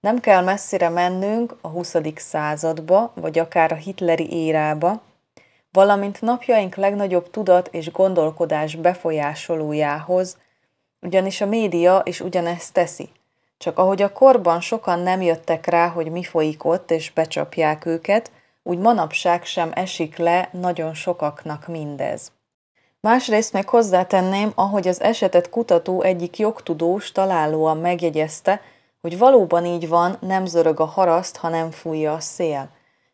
Nem kell messzire mennünk a 20. századba, vagy akár a hitleri érába, valamint napjaink legnagyobb tudat és gondolkodás befolyásolójához, ugyanis a média is ugyanezt teszi – csak ahogy a korban sokan nem jöttek rá, hogy mi folyik ott, és becsapják őket, úgy manapság sem esik le nagyon sokaknak mindez. Másrészt meg hozzátenném, ahogy az esetet kutató egyik jogtudós találóan megjegyezte, hogy valóban így van, nem zörög a haraszt, hanem fújja a szél.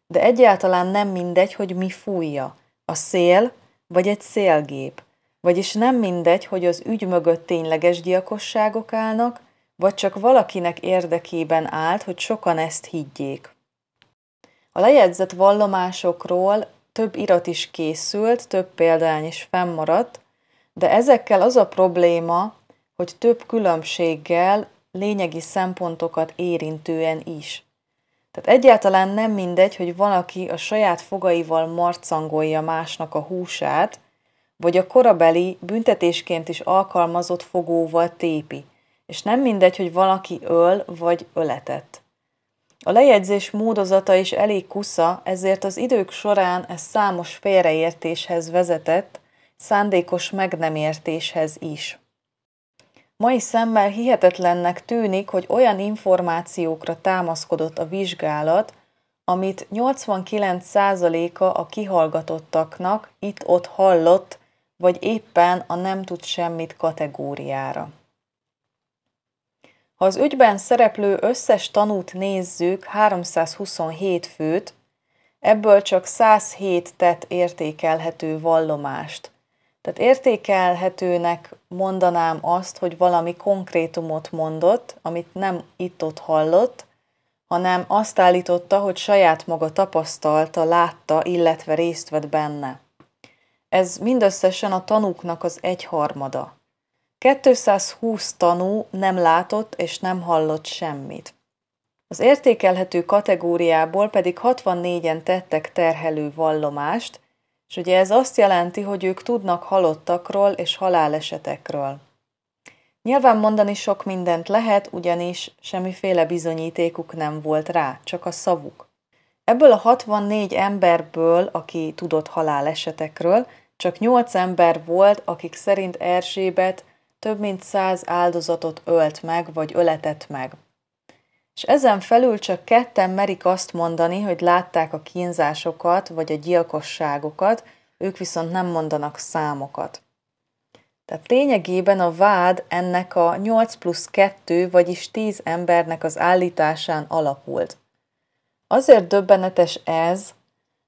De egyáltalán nem mindegy, hogy mi fújja. A szél, vagy egy szélgép. Vagyis nem mindegy, hogy az ügy mögött tényleges gyilkosságok állnak, vagy csak valakinek érdekében állt, hogy sokan ezt higgyék. A lejegyzett vallomásokról több irat is készült, több példány is fennmaradt, de ezekkel az a probléma, hogy több különbséggel lényegi szempontokat érintően is. Tehát egyáltalán nem mindegy, hogy valaki a saját fogaival marcangolja másnak a húsát, vagy a korabeli büntetésként is alkalmazott fogóval tépi – és nem mindegy, hogy valaki öl vagy öletett. A lejegyzés módozata is elég kusza, ezért az idők során ez számos félreértéshez vezetett, szándékos meg nem értéshez is. Mai szemmel hihetetlennek tűnik, hogy olyan információkra támaszkodott a vizsgálat, amit 89%-a a kihallgatottaknak itt-ott hallott, vagy éppen a nem tud semmit kategóriára. Ha az ügyben szereplő összes tanút nézzük, 327 főt, ebből csak 107 tett értékelhető vallomást. Tehát értékelhetőnek mondanám azt, hogy valami konkrétumot mondott, amit nem itt-ott hallott, hanem azt állította, hogy saját maga tapasztalta, látta, illetve részt vett benne. Ez mindösszesen a tanúknak az egyharmada. 220 tanú nem látott és nem hallott semmit. Az értékelhető kategóriából pedig 64-en tettek terhelő vallomást, és ugye ez azt jelenti, hogy ők tudnak halottakról és halálesetekről. Nyilván mondani sok mindent lehet, ugyanis semmiféle bizonyítékuk nem volt rá, csak a szavuk. Ebből a 64 emberből, aki tudott halálesetekről, csak 8 ember volt, akik szerint Erzsébet több mint száz áldozatot ölt meg, vagy öletett meg. És ezen felül csak ketten merik azt mondani, hogy látták a kínzásokat, vagy a gyilkosságokat, ők viszont nem mondanak számokat. Tehát lényegében a vád ennek a 8 plusz 2, vagyis 10 embernek az állításán alapult. Azért döbbenetes ez,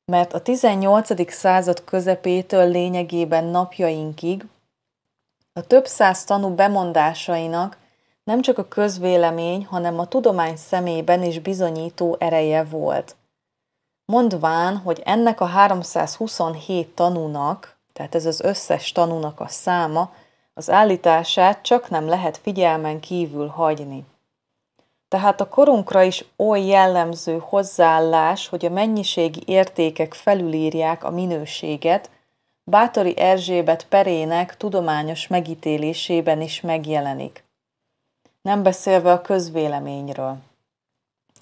mert a 18. század közepétől lényegében napjainkig a több száz tanú bemondásainak nem csak a közvélemény, hanem a tudomány szemében is bizonyító ereje volt. Mondván, hogy ennek a 327 tanúnak, tehát ez az összes tanúnak a száma, az állítását csak nem lehet figyelmen kívül hagyni. Tehát a korunkra is oly jellemző hozzáállás, hogy a mennyiségi értékek felülírják a minőséget, Bátori Erzsébet perének tudományos megítélésében is megjelenik. Nem beszélve a közvéleményről.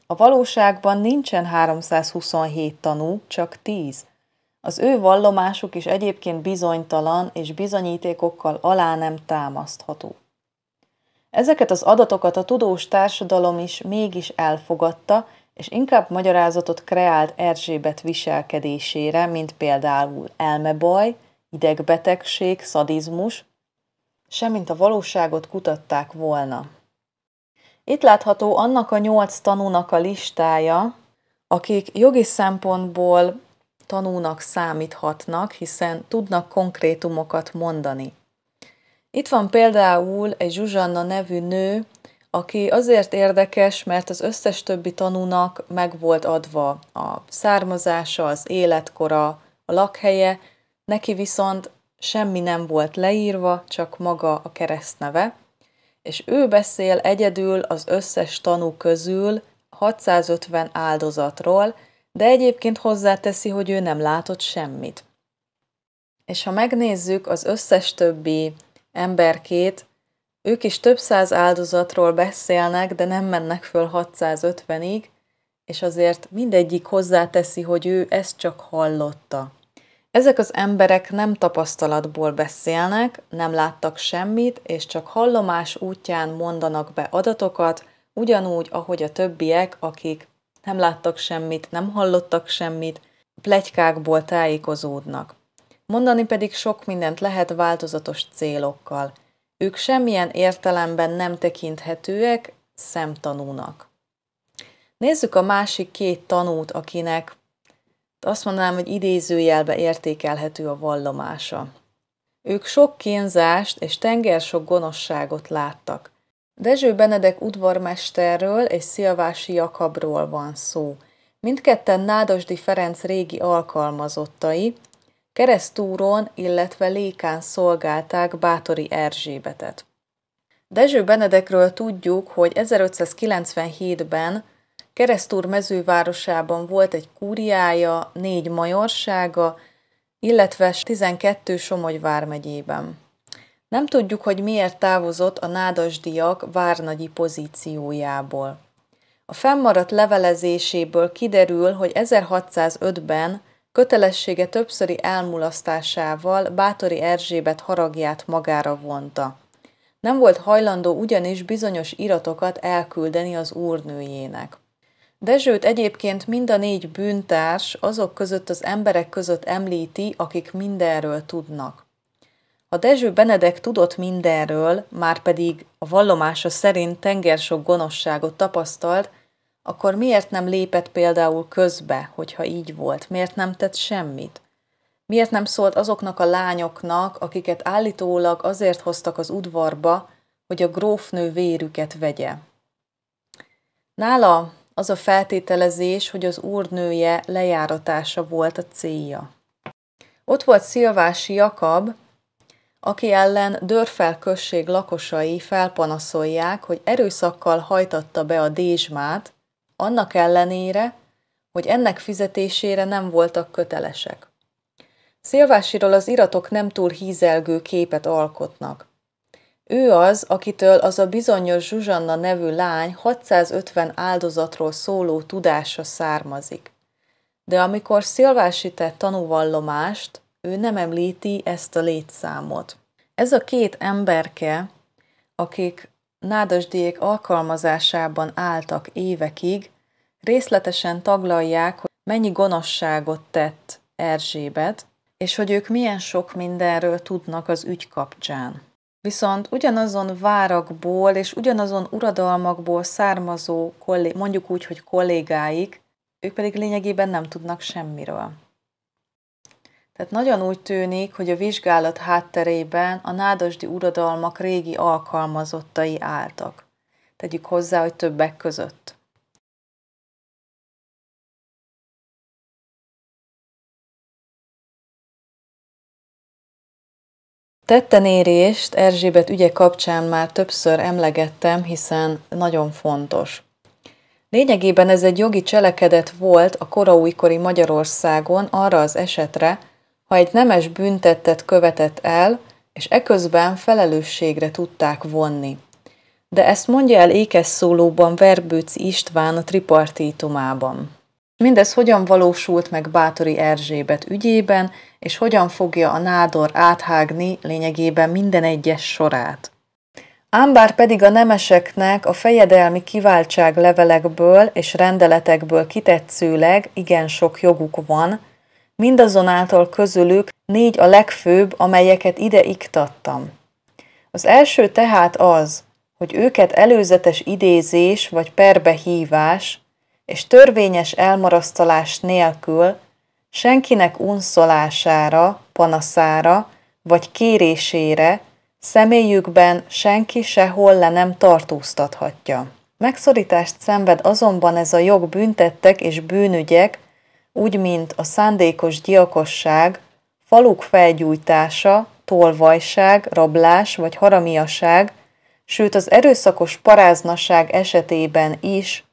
A valóságban nincsen 327 tanú, csak 10. Az ő vallomásuk is egyébként bizonytalan és bizonyítékokkal alá nem támasztható. Ezeket az adatokat a tudós társadalom is mégis elfogadta, és inkább magyarázatot kreált Erzsébet viselkedésére, mint például elmebaj, idegbetegség, szadizmus, semmint a valóságot kutatták volna. Itt látható annak a nyolc tanúnak a listája, akik jogi szempontból tanúnak számíthatnak, hiszen tudnak konkrétumokat mondani. Itt van például egy Zsuzsanna nevű nő, aki azért érdekes, mert az összes többi tanúnak meg volt adva a származása, az életkora, a lakhelye, neki viszont semmi nem volt leírva, csak maga a keresztneve, és ő beszél egyedül az összes tanú közül 650 áldozatról, de egyébként hozzáteszi, hogy ő nem látott semmit. És ha megnézzük az összes többi emberkét, ők is több száz áldozatról beszélnek, de nem mennek föl 650-ig, és azért mindegyik hozzáteszi, hogy ő ezt csak hallotta. Ezek az emberek nem tapasztalatból beszélnek, nem láttak semmit, és csak hallomás útján mondanak be adatokat, ugyanúgy, ahogy a többiek, akik nem láttak semmit, nem hallottak semmit, plegykákból tájékozódnak. Mondani pedig sok mindent lehet változatos célokkal – ők semmilyen értelemben nem tekinthetőek szemtanúnak. Nézzük a másik két tanút, akinek azt mondanám, hogy idézőjelbe értékelhető a vallomása. Ők sok kínzást és tenger sok gonoszságot láttak. Dezső Benedek udvarmesterről és Szilvási Jakabról van szó. Mindketten Nádosdi Ferenc régi alkalmazottai, Keresztúron, illetve Lékán szolgálták Bátori Erzsébetet. Dezső Benedekről tudjuk, hogy 1597-ben Keresztúr mezővárosában volt egy kúriája, négy majorsága, illetve 12 Somogy vármegyében. Nem tudjuk, hogy miért távozott a nádasdiak várnagyi pozíciójából. A fennmaradt levelezéséből kiderül, hogy 1605-ben Kötelessége többszöri elmulasztásával Bátori Erzsébet haragját magára vonta. Nem volt hajlandó ugyanis bizonyos iratokat elküldeni az úrnőjének. Dezsőt egyébként mind a négy bűntárs azok között az emberek között említi, akik mindenről tudnak. A Dezső Benedek tudott mindenről, már pedig a vallomása szerint tengersok gonoszságot tapasztalt, akkor miért nem lépett például közbe, hogyha így volt? Miért nem tett semmit? Miért nem szólt azoknak a lányoknak, akiket állítólag azért hoztak az udvarba, hogy a grófnő vérüket vegye? Nála az a feltételezés, hogy az úrnője lejáratása volt a célja. Ott volt Szilvási Jakab, aki ellen Dörfel község lakosai felpanaszolják, hogy erőszakkal hajtatta be a Dézsmát, annak ellenére, hogy ennek fizetésére nem voltak kötelesek. Szilvásiról az iratok nem túl hízelgő képet alkotnak. Ő az, akitől az a bizonyos Zsuzsanna nevű lány 650 áldozatról szóló tudása származik. De amikor Szilvási tett tanúvallomást, ő nem említi ezt a létszámot. Ez a két emberke, akik nádasdiék alkalmazásában álltak évekig, részletesen taglalják, hogy mennyi gonoszságot tett Erzsébet, és hogy ők milyen sok mindenről tudnak az ügy kapcsán. Viszont ugyanazon várakból és ugyanazon uradalmakból származó, mondjuk úgy, hogy kollégáik, ők pedig lényegében nem tudnak semmiről. Tehát nagyon úgy tűnik, hogy a vizsgálat hátterében a nádasdi uradalmak régi alkalmazottai álltak. Tegyük hozzá, hogy többek között. érést Erzsébet ügye kapcsán már többször emlegettem, hiszen nagyon fontos. Lényegében ez egy jogi cselekedet volt a koraújkori Magyarországon arra az esetre, ha egy nemes büntettet követett el, és eközben felelősségre tudták vonni. De ezt mondja el ékes szólóban Verbőci István a tripartítumában. Mindez hogyan valósult meg Bátori Erzsébet ügyében, és hogyan fogja a nádor áthágni lényegében minden egyes sorát. Ám bár pedig a nemeseknek a fejedelmi kiváltság levelekből és rendeletekből kitetszőleg igen sok joguk van, mindazonáltal közülük négy a legfőbb, amelyeket ide iktattam. Az első tehát az, hogy őket előzetes idézés vagy perbehívás és törvényes elmarasztalás nélkül senkinek unszolására, panaszára vagy kérésére személyükben senki sehol le nem tartóztathatja. Megszorítást szenved azonban ez a jog büntettek és bűnügyek, úgy mint a szándékos gyilkosság, faluk felgyújtása, tolvajság, rablás vagy haramiaság, sőt az erőszakos paráznaság esetében is,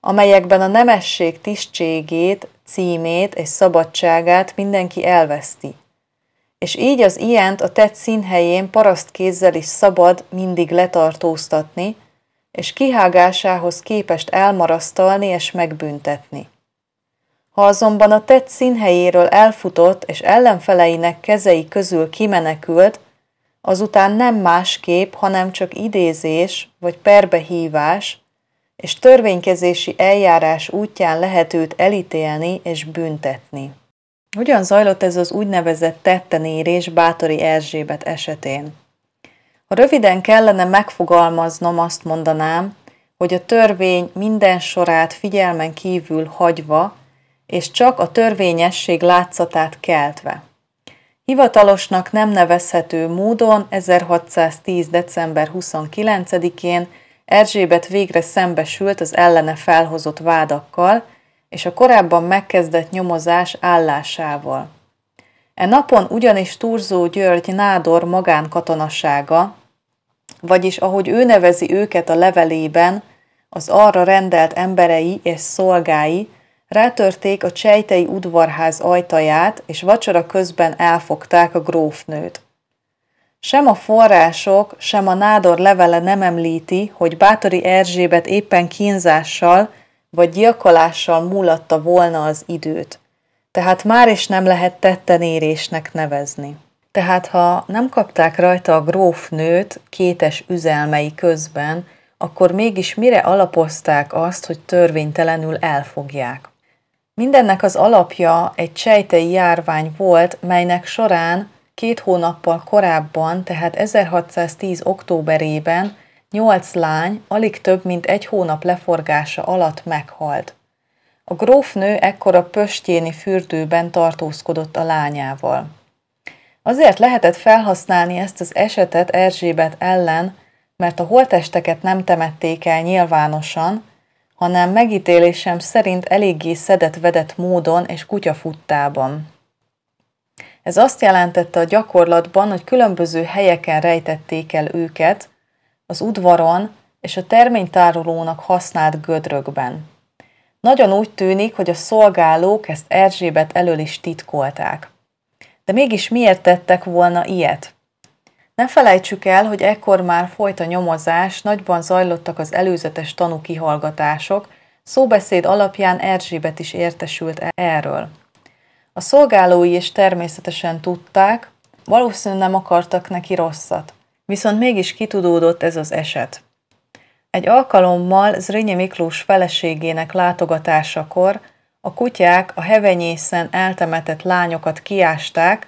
amelyekben a nemesség tisztségét, címét és szabadságát mindenki elveszti. És így az ilyent a tett színhelyén paraszt kézzel is szabad mindig letartóztatni, és kihágásához képest elmarasztalni és megbüntetni. Ha azonban a tett színhelyéről elfutott és ellenfeleinek kezei közül kimenekült, azután nem más kép, hanem csak idézés vagy perbehívás, és törvénykezési eljárás útján lehet őt elítélni és büntetni. Hogyan zajlott ez az úgynevezett tettenérés Bátori Erzsébet esetén? Ha röviden kellene megfogalmaznom, azt mondanám, hogy a törvény minden sorát figyelmen kívül hagyva és csak a törvényesség látszatát keltve. Hivatalosnak nem nevezhető módon 1610. december 29-én Erzsébet végre szembesült az ellene felhozott vádakkal és a korábban megkezdett nyomozás állásával. E napon ugyanis Turzó György Nádor magánkatonasága, vagyis ahogy ő nevezi őket a levelében, az arra rendelt emberei és szolgái Rátörték a csejtei udvarház ajtaját, és vacsora közben elfogták a grófnőt. Sem a források, sem a nádor levele nem említi, hogy Bátori Erzsébet éppen kínzással vagy gyilkolással múlatta volna az időt. Tehát már is nem lehet tettenérésnek nevezni. Tehát ha nem kapták rajta a grófnőt kétes üzelmei közben, akkor mégis mire alapozták azt, hogy törvénytelenül elfogják? Mindennek az alapja egy csejtei járvány volt, melynek során két hónappal korábban, tehát 1610. októberében nyolc lány alig több mint egy hónap leforgása alatt meghalt. A grófnő ekkor a pöstjéni fürdőben tartózkodott a lányával. Azért lehetett felhasználni ezt az esetet Erzsébet ellen, mert a holtesteket nem temették el nyilvánosan, hanem megítélésem szerint eléggé szedett-vedett módon és kutyafuttában. Ez azt jelentette a gyakorlatban, hogy különböző helyeken rejtették el őket, az udvaron és a terménytárolónak használt gödrökben. Nagyon úgy tűnik, hogy a szolgálók ezt Erzsébet elől is titkolták. De mégis miért tettek volna ilyet? Ne felejtsük el, hogy ekkor már folyt a nyomozás, nagyban zajlottak az előzetes tanú kihallgatások, szóbeszéd alapján Erzsébet is értesült erről. A szolgálói is természetesen tudták, valószínűleg nem akartak neki rosszat, viszont mégis kitudódott ez az eset. Egy alkalommal Zrínyi Miklós feleségének látogatásakor a kutyák a hevenyészen eltemetett lányokat kiásták,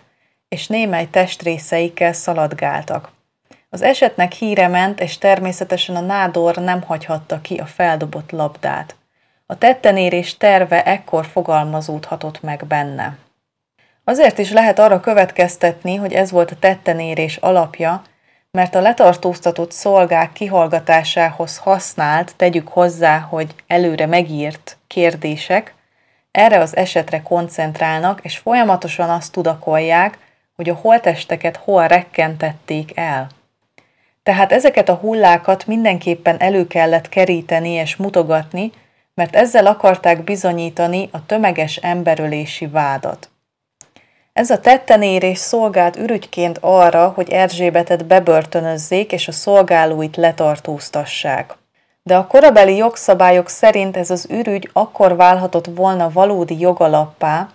és némely testrészeikkel szaladgáltak. Az esetnek híre ment, és természetesen a nádor nem hagyhatta ki a feldobott labdát. A tettenérés terve ekkor fogalmazódhatott meg benne. Azért is lehet arra következtetni, hogy ez volt a tettenérés alapja, mert a letartóztatott szolgák kihallgatásához használt, tegyük hozzá, hogy előre megírt kérdések, erre az esetre koncentrálnak, és folyamatosan azt tudakolják, hogy a holtesteket hol rekkentették el. Tehát ezeket a hullákat mindenképpen elő kellett keríteni és mutogatni, mert ezzel akarták bizonyítani a tömeges emberölési vádat. Ez a tettenérés szolgált ürügyként arra, hogy Erzsébetet bebörtönözzék és a szolgálóit letartóztassák. De a korabeli jogszabályok szerint ez az ürügy akkor válhatott volna valódi jogalappá,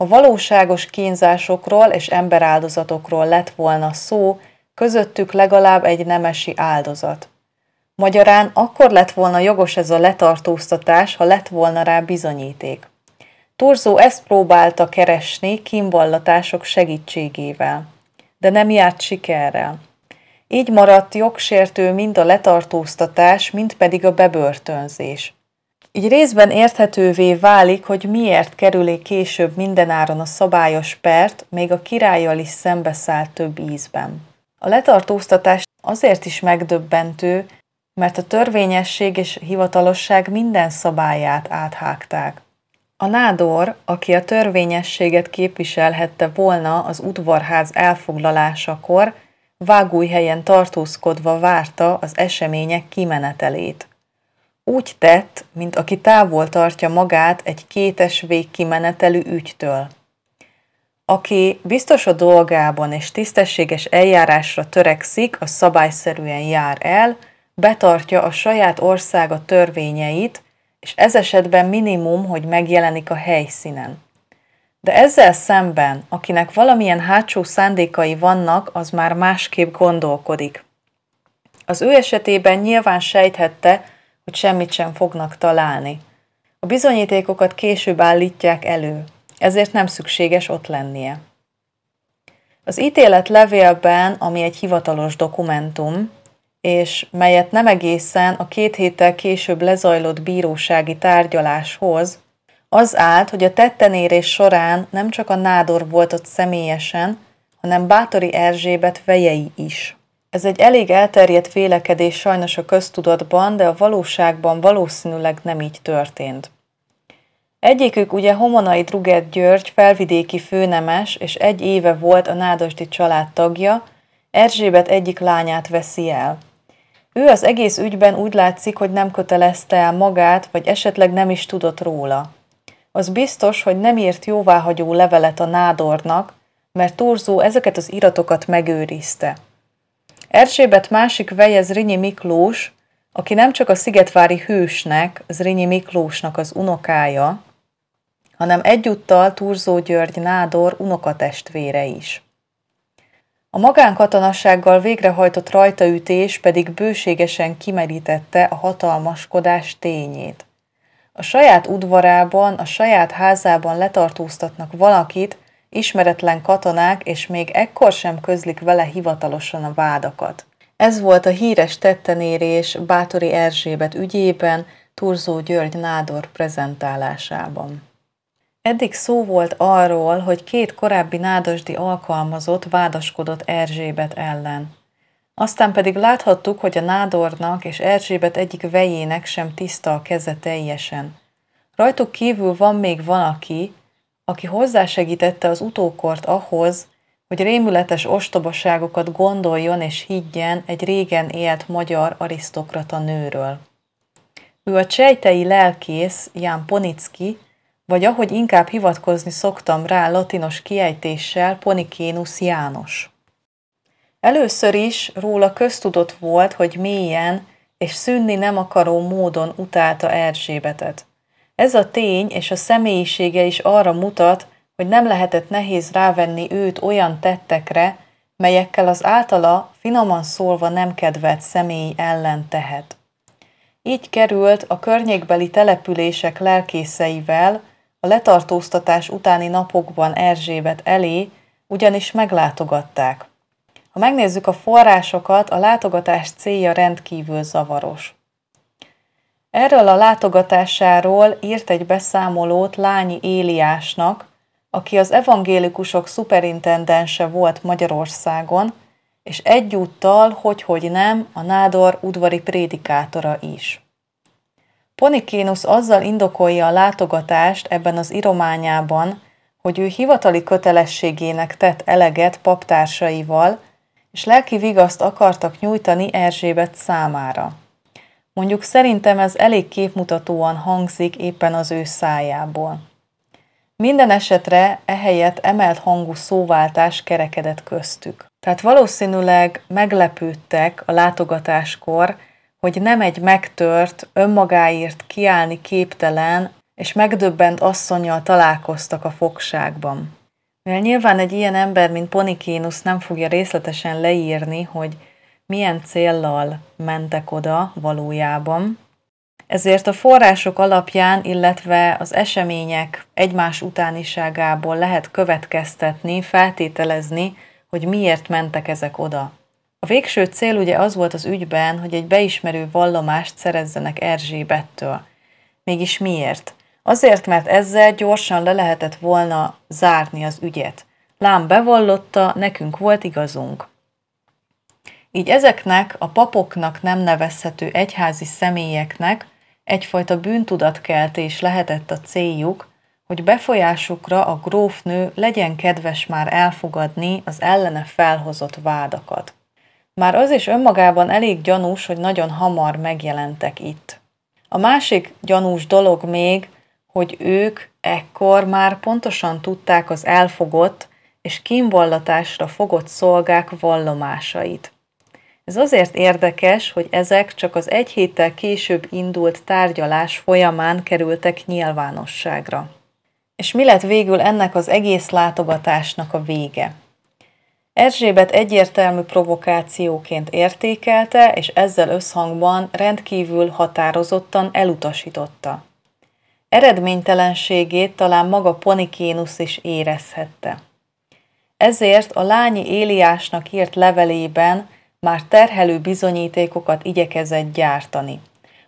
ha valóságos kínzásokról és emberáldozatokról lett volna szó, közöttük legalább egy nemesi áldozat. Magyarán akkor lett volna jogos ez a letartóztatás, ha lett volna rá bizonyíték. Turzó ezt próbálta keresni kínvallatások segítségével, de nem járt sikerrel. Így maradt jogsértő mind a letartóztatás, mind pedig a bebörtönzés. Így részben érthetővé válik, hogy miért kerülé később mindenáron a szabályos pert, még a királlyal is szembeszáll több ízben. A letartóztatás azért is megdöbbentő, mert a törvényesség és hivatalosság minden szabályát áthágták. A nádor, aki a törvényességet képviselhette volna az udvarház elfoglalásakor, vágújhelyen tartózkodva várta az események kimenetelét. Úgy tett, mint aki távol tartja magát egy kétes végkimenetelű ügytől. Aki biztos a dolgában és tisztességes eljárásra törekszik, a szabályszerűen jár el, betartja a saját országa törvényeit, és ez esetben minimum, hogy megjelenik a helyszínen. De ezzel szemben, akinek valamilyen hátsó szándékai vannak, az már másképp gondolkodik. Az ő esetében nyilván sejthette, hogy semmit sem fognak találni. A bizonyítékokat később állítják elő, ezért nem szükséges ott lennie. Az ítélet levélben, ami egy hivatalos dokumentum, és melyet nem egészen a két héttel később lezajlott bírósági tárgyaláshoz, az állt, hogy a tettenérés során nem csak a nádor volt ott személyesen, hanem Bátori Erzsébet vejei is. Ez egy elég elterjedt vélekedés sajnos a köztudatban, de a valóságban valószínűleg nem így történt. Egyikük ugye Homonai Druget György felvidéki főnemes, és egy éve volt a Nádasdi család tagja, Erzsébet egyik lányát veszi el. Ő az egész ügyben úgy látszik, hogy nem kötelezte el magát, vagy esetleg nem is tudott róla. Az biztos, hogy nem írt jóváhagyó levelet a nádornak, mert Torzó ezeket az iratokat megőrizte. Erzsébet másik veje Zrinyi Miklós, aki nem csak a szigetvári hősnek, Zrinyi Miklósnak az unokája, hanem egyúttal Turzó György Nádor unokatestvére is. A magánkatonassággal végrehajtott rajtaütés pedig bőségesen kimerítette a hatalmaskodás tényét. A saját udvarában, a saját házában letartóztatnak valakit, ismeretlen katonák, és még ekkor sem közlik vele hivatalosan a vádakat. Ez volt a híres tettenérés Bátori Erzsébet ügyében, Turzó György Nádor prezentálásában. Eddig szó volt arról, hogy két korábbi nádasdi alkalmazott vádaskodott Erzsébet ellen. Aztán pedig láthattuk, hogy a nádornak és Erzsébet egyik vejének sem tiszta a keze teljesen. Rajtuk kívül van még valaki, aki hozzásegítette az utókort ahhoz, hogy rémületes ostobaságokat gondoljon és higgyen egy régen élt magyar arisztokrata nőről. Ő a csejtei lelkész Ján Ponicki, vagy ahogy inkább hivatkozni szoktam rá latinos kiejtéssel, Ponikénusz János. Először is róla köztudott volt, hogy mélyen és szűnni nem akaró módon utálta Erzsébetet. Ez a tény és a személyisége is arra mutat, hogy nem lehetett nehéz rávenni őt olyan tettekre, melyekkel az általa finoman szólva nem kedvelt személy ellen tehet. Így került a környékbeli települések lelkészeivel a letartóztatás utáni napokban Erzsébet elé, ugyanis meglátogatták. Ha megnézzük a forrásokat, a látogatás célja rendkívül zavaros. Erről a látogatásáról írt egy beszámolót Lányi Éliásnak, aki az evangélikusok szuperintendense volt Magyarországon, és egyúttal, hogy hogy nem, a nádor udvari prédikátora is. Ponikénusz azzal indokolja a látogatást ebben az irományában, hogy ő hivatali kötelességének tett eleget paptársaival, és lelki vigaszt akartak nyújtani Erzsébet számára. Mondjuk szerintem ez elég képmutatóan hangzik éppen az ő szájából. Minden esetre ehelyett emelt hangú szóváltás kerekedett köztük. Tehát valószínűleg meglepődtek a látogatáskor, hogy nem egy megtört, önmagáért kiállni képtelen és megdöbbent asszonyjal találkoztak a fogságban. Mivel nyilván egy ilyen ember, mint Ponikénusz nem fogja részletesen leírni, hogy milyen céllal mentek oda valójában. Ezért a források alapján, illetve az események egymás utániságából lehet következtetni, feltételezni, hogy miért mentek ezek oda. A végső cél ugye az volt az ügyben, hogy egy beismerő vallomást szerezzenek Erzsébettől. Mégis miért? Azért, mert ezzel gyorsan le lehetett volna zárni az ügyet. Lám bevallotta, nekünk volt igazunk. Így ezeknek a papoknak nem nevezhető egyházi személyeknek egyfajta bűntudatkeltés lehetett a céljuk, hogy befolyásukra a grófnő legyen kedves már elfogadni az ellene felhozott vádakat. Már az is önmagában elég gyanús, hogy nagyon hamar megjelentek itt. A másik gyanús dolog még, hogy ők ekkor már pontosan tudták az elfogott és kínvallatásra fogott szolgák vallomásait. Ez azért érdekes, hogy ezek csak az egy héttel később indult tárgyalás folyamán kerültek nyilvánosságra. És mi lett végül ennek az egész látogatásnak a vége? Erzsébet egyértelmű provokációként értékelte, és ezzel összhangban rendkívül határozottan elutasította. Eredménytelenségét talán maga Ponikénusz is érezhette. Ezért a lányi Éliásnak írt levelében már terhelő bizonyítékokat igyekezett gyártani.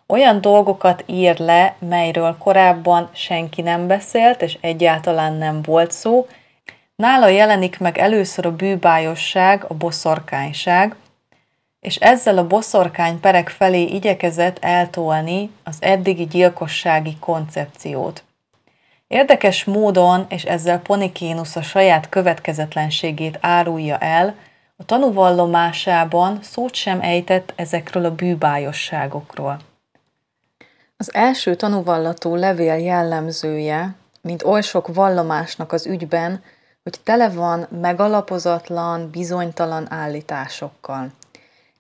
Olyan dolgokat ír le, melyről korábban senki nem beszélt, és egyáltalán nem volt szó. Nála jelenik meg először a bűbájosság, a boszorkányság, és ezzel a boszorkány perek felé igyekezett eltolni az eddigi gyilkossági koncepciót. Érdekes módon, és ezzel Ponikénusz a saját következetlenségét árulja el, a tanúvallomásában szót sem ejtett ezekről a bűbájosságokról. Az első tanúvallató levél jellemzője, mint oly sok vallomásnak az ügyben, hogy tele van megalapozatlan, bizonytalan állításokkal.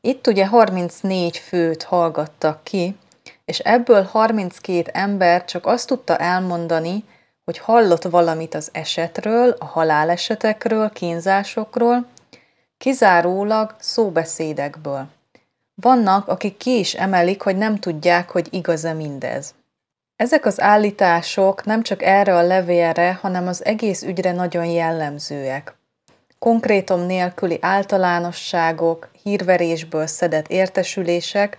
Itt ugye 34 főt hallgattak ki, és ebből 32 ember csak azt tudta elmondani, hogy hallott valamit az esetről, a halálesetekről, kínzásokról, kizárólag szóbeszédekből. Vannak, akik ki is emelik, hogy nem tudják, hogy igaz-e mindez. Ezek az állítások nem csak erre a levélre, hanem az egész ügyre nagyon jellemzőek. Konkrétum nélküli általánosságok, hírverésből szedett értesülések,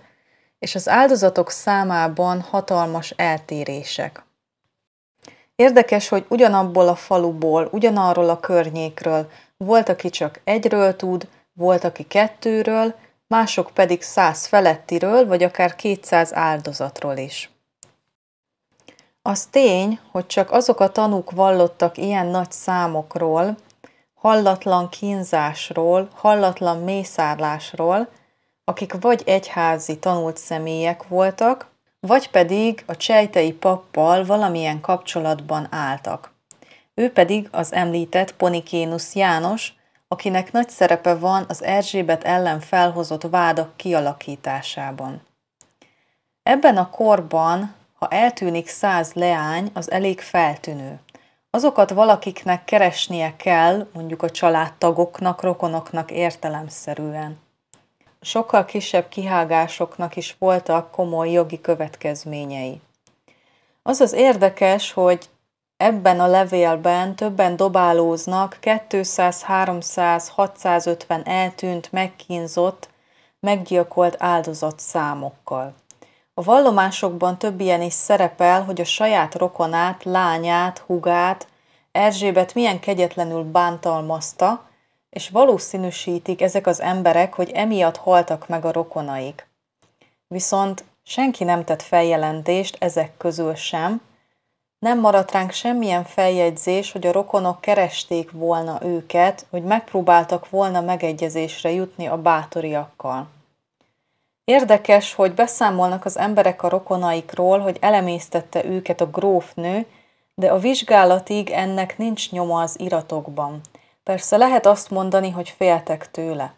és az áldozatok számában hatalmas eltérések. Érdekes, hogy ugyanabból a faluból, ugyanarról a környékről volt, aki csak egyről tud, volt, aki kettőről, mások pedig száz felettiről, vagy akár kétszáz áldozatról is. Az tény, hogy csak azok a tanúk vallottak ilyen nagy számokról, hallatlan kínzásról, hallatlan mészárlásról, akik vagy egyházi tanult személyek voltak, vagy pedig a csejtei pappal valamilyen kapcsolatban álltak. Ő pedig az említett Ponikénusz János, akinek nagy szerepe van az Erzsébet ellen felhozott vádak kialakításában. Ebben a korban, ha eltűnik száz leány, az elég feltűnő. Azokat valakiknek keresnie kell, mondjuk a családtagoknak, rokonoknak értelemszerűen sokkal kisebb kihágásoknak is voltak komoly jogi következményei. Az az érdekes, hogy ebben a levélben többen dobálóznak 200, 300, 650 eltűnt, megkínzott, meggyilkolt áldozat számokkal. A vallomásokban több ilyen is szerepel, hogy a saját rokonát, lányát, hugát, Erzsébet milyen kegyetlenül bántalmazta, és valószínűsítik ezek az emberek, hogy emiatt haltak meg a rokonaik. Viszont senki nem tett feljelentést ezek közül sem, nem maradt ránk semmilyen feljegyzés, hogy a rokonok keresték volna őket, hogy megpróbáltak volna megegyezésre jutni a bátoriakkal. Érdekes, hogy beszámolnak az emberek a rokonaikról, hogy elemésztette őket a grófnő, de a vizsgálatig ennek nincs nyoma az iratokban. Persze lehet azt mondani, hogy féltek tőle.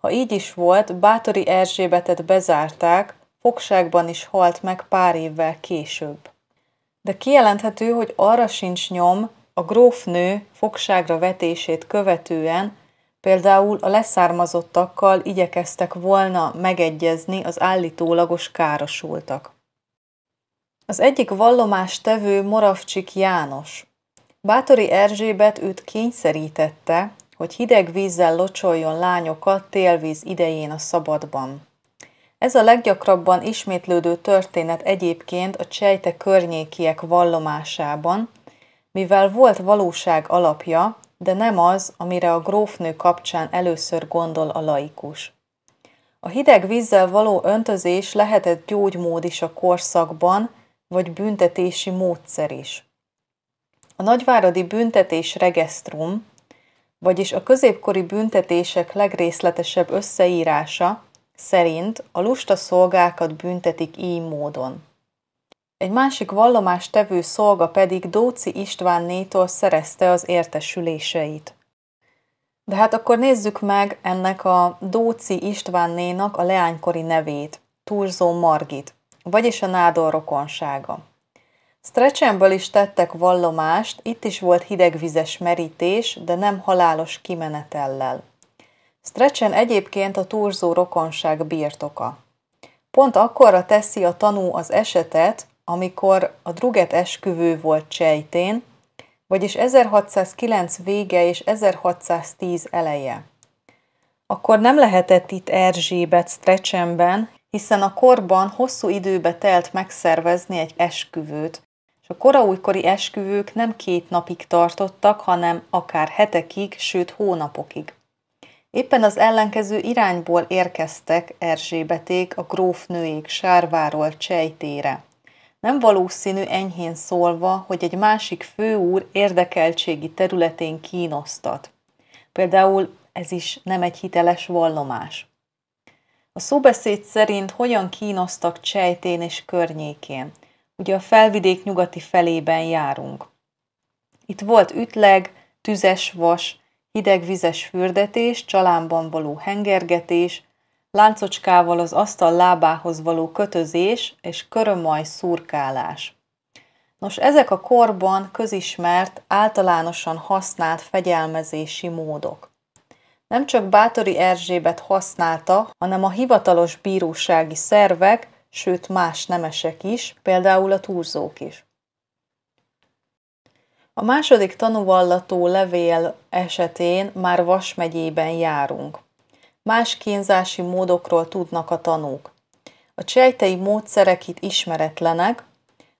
Ha így is volt, Bátori Erzsébetet bezárták, fogságban is halt meg pár évvel később. De kijelenthető, hogy arra sincs nyom, a grófnő fogságra vetését követően például a leszármazottakkal igyekeztek volna megegyezni az állítólagos károsultak. Az egyik vallomás tevő Moravcsik János, Bátori Erzsébet őt kényszerítette, hogy hideg vízzel locsoljon lányokat télvíz idején a szabadban. Ez a leggyakrabban ismétlődő történet egyébként a csejte környékiek vallomásában, mivel volt valóság alapja, de nem az, amire a grófnő kapcsán először gondol a laikus. A hideg vízzel való öntözés lehetett gyógymód is a korszakban, vagy büntetési módszer is. A nagyváradi büntetés regesztrum, vagyis a középkori büntetések legrészletesebb összeírása szerint a lusta szolgákat büntetik így módon. Egy másik vallomás tevő szolga pedig Dóci István nétól szerezte az értesüléseit. De hát akkor nézzük meg ennek a Dóci Istvánnénak a leánykori nevét, Turzó Margit, vagyis a nádor rokonsága. Stretchenből is tettek vallomást, itt is volt hidegvizes merítés, de nem halálos kimenetellel. Stretchen egyébként a túlzó rokonság birtoka. Pont akkorra teszi a tanú az esetet, amikor a Druget esküvő volt Csejtén, vagyis 1609 vége és 1610 eleje. Akkor nem lehetett itt Erzsébet Strecsenben, hiszen a korban hosszú időbe telt megszervezni egy esküvőt, és a kora újkori esküvők nem két napig tartottak, hanem akár hetekig, sőt hónapokig. Éppen az ellenkező irányból érkeztek Erzsébeték a grófnőjék Sárváról Csejtére. Nem valószínű enyhén szólva, hogy egy másik főúr érdekeltségi területén kínosztat. Például ez is nem egy hiteles vallomás. A szóbeszéd szerint hogyan kínosztak Csejtén és környékén – ugye a felvidék nyugati felében járunk. Itt volt ütleg, tüzes vas, hidegvizes fürdetés, csalámban való hengergetés, láncocskával az asztal lábához való kötözés és körömaj szurkálás. Nos, ezek a korban közismert, általánosan használt fegyelmezési módok. Nem csak Bátori Erzsébet használta, hanem a hivatalos bírósági szervek, sőt más nemesek is, például a túrzók is. A második tanúvallató levél esetén már Vas megyében járunk. Más kínzási módokról tudnak a tanúk. A csejtei módszerek itt ismeretlenek,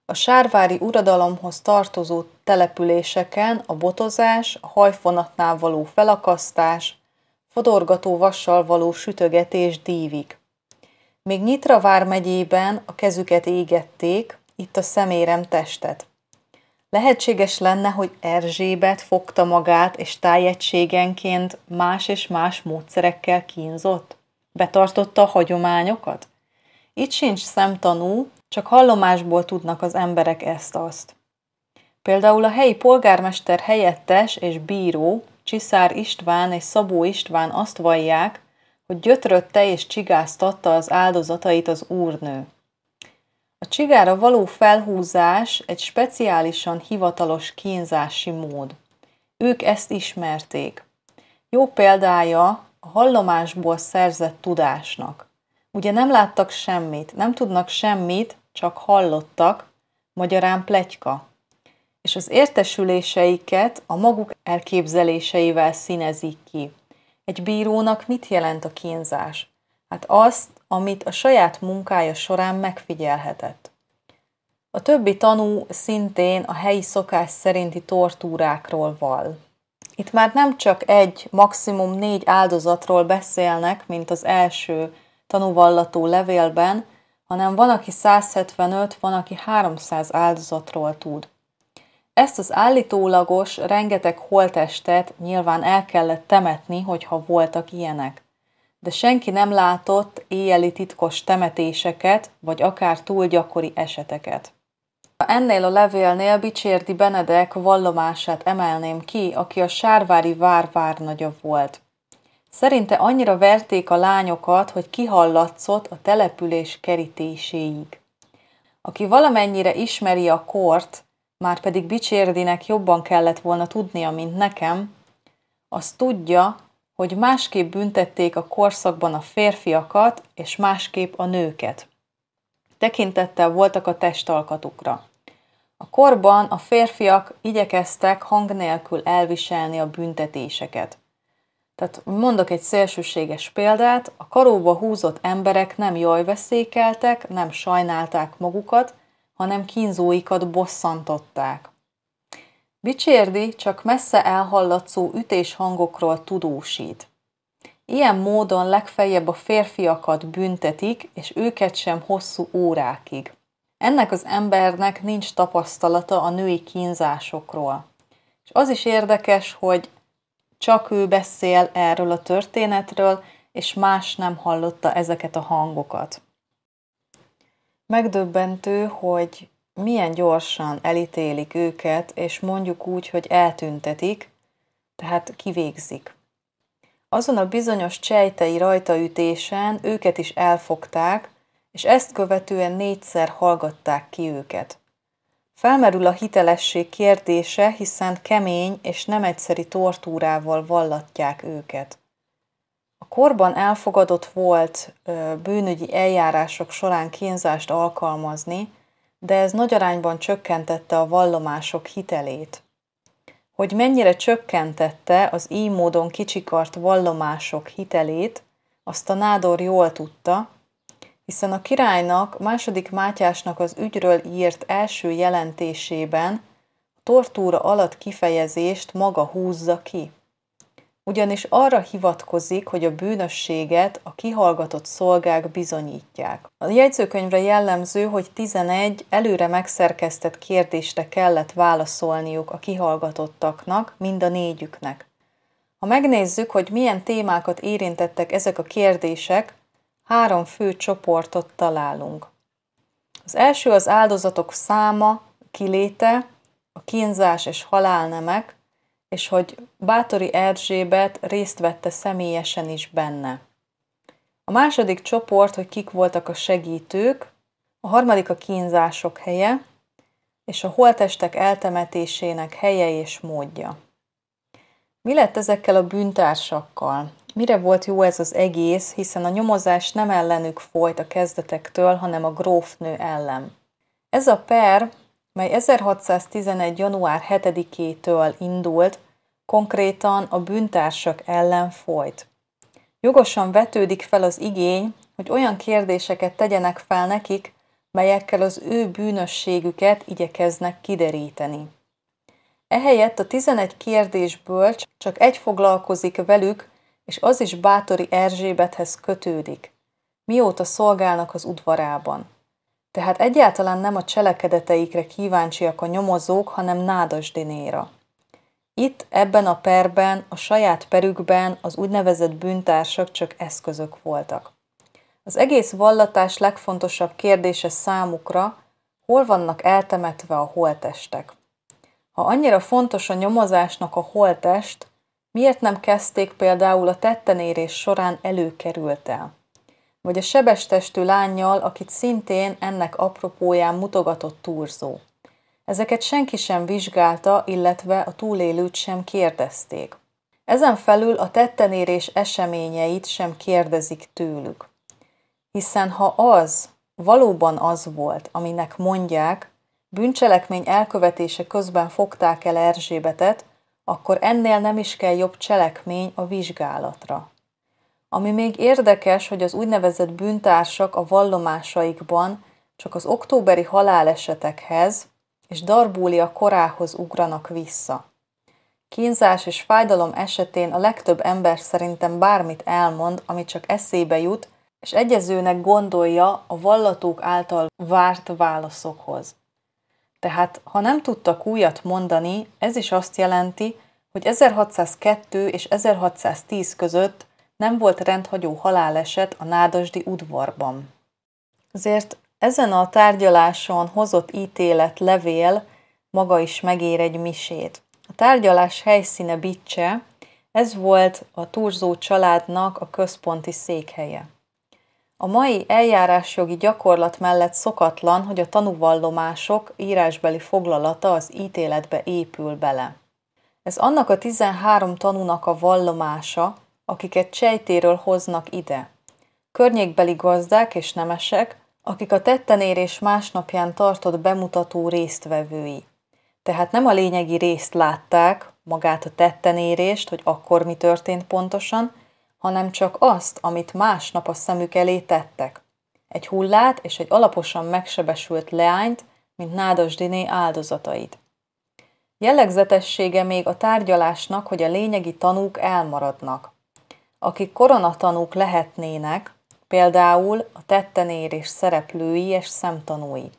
a sárvári uradalomhoz tartozó településeken a botozás, a hajfonatnál való felakasztás, fodorgató vassal való sütögetés dívik. Még Nyitra vármegyében a kezüket égették, itt a szemérem testet. Lehetséges lenne, hogy Erzsébet fogta magát, és tájegységenként más és más módszerekkel kínzott? Betartotta a hagyományokat? Itt sincs szemtanú, csak hallomásból tudnak az emberek ezt-azt. Például a helyi polgármester helyettes és bíró Csiszár István és Szabó István azt vallják, hogy gyötrötte és csigáztatta az áldozatait az úrnő. A csigára való felhúzás egy speciálisan hivatalos kínzási mód. Ők ezt ismerték. Jó példája a hallomásból szerzett tudásnak. Ugye nem láttak semmit, nem tudnak semmit, csak hallottak, magyarán pletyka. És az értesüléseiket a maguk elképzeléseivel színezik ki. Egy bírónak mit jelent a kínzás? Hát azt, amit a saját munkája során megfigyelhetett. A többi tanú szintén a helyi szokás szerinti tortúrákról val. Itt már nem csak egy, maximum négy áldozatról beszélnek, mint az első tanúvallató levélben, hanem van, aki 175, van, aki 300 áldozatról tud. Ezt az állítólagos rengeteg holtestet nyilván el kellett temetni, hogyha voltak ilyenek. De senki nem látott éjjeli titkos temetéseket, vagy akár túl gyakori eseteket. Ennél a levélnél Bicsérdi Benedek vallomását emelném ki, aki a sárvári vár várnagya volt. Szerinte annyira verték a lányokat, hogy kihallatszott a település kerítéséig. Aki valamennyire ismeri a kort, márpedig Bicsérdinek jobban kellett volna tudnia, mint nekem, az tudja, hogy másképp büntették a korszakban a férfiakat, és másképp a nőket. Tekintettel voltak a testalkatukra. A korban a férfiak igyekeztek hang nélkül elviselni a büntetéseket. Tehát mondok egy szélsőséges példát, a karóba húzott emberek nem jaj veszékeltek, nem sajnálták magukat, hanem kínzóikat bosszantották. Bicsérdi csak messze elhallatszó ütéshangokról tudósít. Ilyen módon legfeljebb a férfiakat büntetik, és őket sem hosszú órákig. Ennek az embernek nincs tapasztalata a női kínzásokról. És az is érdekes, hogy csak ő beszél erről a történetről, és más nem hallotta ezeket a hangokat. Megdöbbentő, hogy milyen gyorsan elítélik őket, és mondjuk úgy, hogy eltüntetik, tehát kivégzik. Azon a bizonyos csejtei rajtaütésen őket is elfogták, és ezt követően négyszer hallgatták ki őket. Felmerül a hitelesség kérdése, hiszen kemény és nem egyszeri tortúrával vallatják őket. A korban elfogadott volt bűnügyi eljárások során kínzást alkalmazni, de ez nagy arányban csökkentette a vallomások hitelét. Hogy mennyire csökkentette az így módon kicsikart vallomások hitelét, azt a nádor jól tudta, hiszen a királynak, második Mátyásnak az ügyről írt első jelentésében a tortúra alatt kifejezést maga húzza ki ugyanis arra hivatkozik, hogy a bűnösséget a kihallgatott szolgák bizonyítják. A jegyzőkönyvre jellemző, hogy 11 előre megszerkesztett kérdésre kellett válaszolniuk a kihallgatottaknak, mind a négyüknek. Ha megnézzük, hogy milyen témákat érintettek ezek a kérdések, három fő csoportot találunk. Az első az áldozatok száma, kiléte, a kínzás és halálnemek, és hogy Bátori Erzsébet részt vette személyesen is benne. A második csoport, hogy kik voltak a segítők, a harmadik a kínzások helye, és a holtestek eltemetésének helye és módja. Mi lett ezekkel a bűntársakkal? Mire volt jó ez az egész, hiszen a nyomozás nem ellenük folyt a kezdetektől, hanem a grófnő ellen. Ez a per mely 1611. január 7-től indult, konkrétan a bűntársak ellen folyt. Jogosan vetődik fel az igény, hogy olyan kérdéseket tegyenek fel nekik, melyekkel az ő bűnösségüket igyekeznek kideríteni. Ehelyett a 11 kérdésből csak egy foglalkozik velük, és az is Bátori Erzsébethez kötődik, mióta szolgálnak az udvarában. Tehát egyáltalán nem a cselekedeteikre kíváncsiak a nyomozók, hanem dinéra. Itt, ebben a perben, a saját perükben az úgynevezett bűntársak csak eszközök voltak. Az egész vallatás legfontosabb kérdése számukra, hol vannak eltemetve a holtestek. Ha annyira fontos a nyomozásnak a holtest, miért nem kezdték például a tettenérés során előkerült el? vagy a sebes testű lányjal, akit szintén ennek apropóján mutogatott túrzó. Ezeket senki sem vizsgálta, illetve a túlélőt sem kérdezték. Ezen felül a tettenérés eseményeit sem kérdezik tőlük. Hiszen ha az valóban az volt, aminek mondják, bűncselekmény elkövetése közben fogták el Erzsébetet, akkor ennél nem is kell jobb cselekmény a vizsgálatra. Ami még érdekes, hogy az úgynevezett bűntársak a vallomásaikban csak az októberi halálesetekhez és darbúlia korához ugranak vissza. Kínzás és fájdalom esetén a legtöbb ember szerintem bármit elmond, ami csak eszébe jut, és egyezőnek gondolja a vallatók által várt válaszokhoz. Tehát, ha nem tudtak újat mondani, ez is azt jelenti, hogy 1602 és 1610 között nem volt rendhagyó haláleset a nádasdi udvarban. Ezért ezen a tárgyaláson hozott ítélet levél maga is megér egy misét. A tárgyalás helyszíne Bicse, ez volt a Turzó családnak a központi székhelye. A mai eljárásjogi gyakorlat mellett szokatlan, hogy a tanúvallomások írásbeli foglalata az ítéletbe épül bele. Ez annak a 13 tanúnak a vallomása, akiket sejtéről hoznak ide. Környékbeli gazdák és nemesek, akik a tettenérés másnapján tartott bemutató résztvevői. Tehát nem a lényegi részt látták, magát a tettenérést, hogy akkor mi történt pontosan, hanem csak azt, amit másnap a szemük elé tettek. Egy hullát és egy alaposan megsebesült leányt, mint Diné áldozatait. Jellegzetessége még a tárgyalásnak, hogy a lényegi tanúk elmaradnak akik koronatanúk lehetnének, például a tettenérés szereplői és szemtanúi.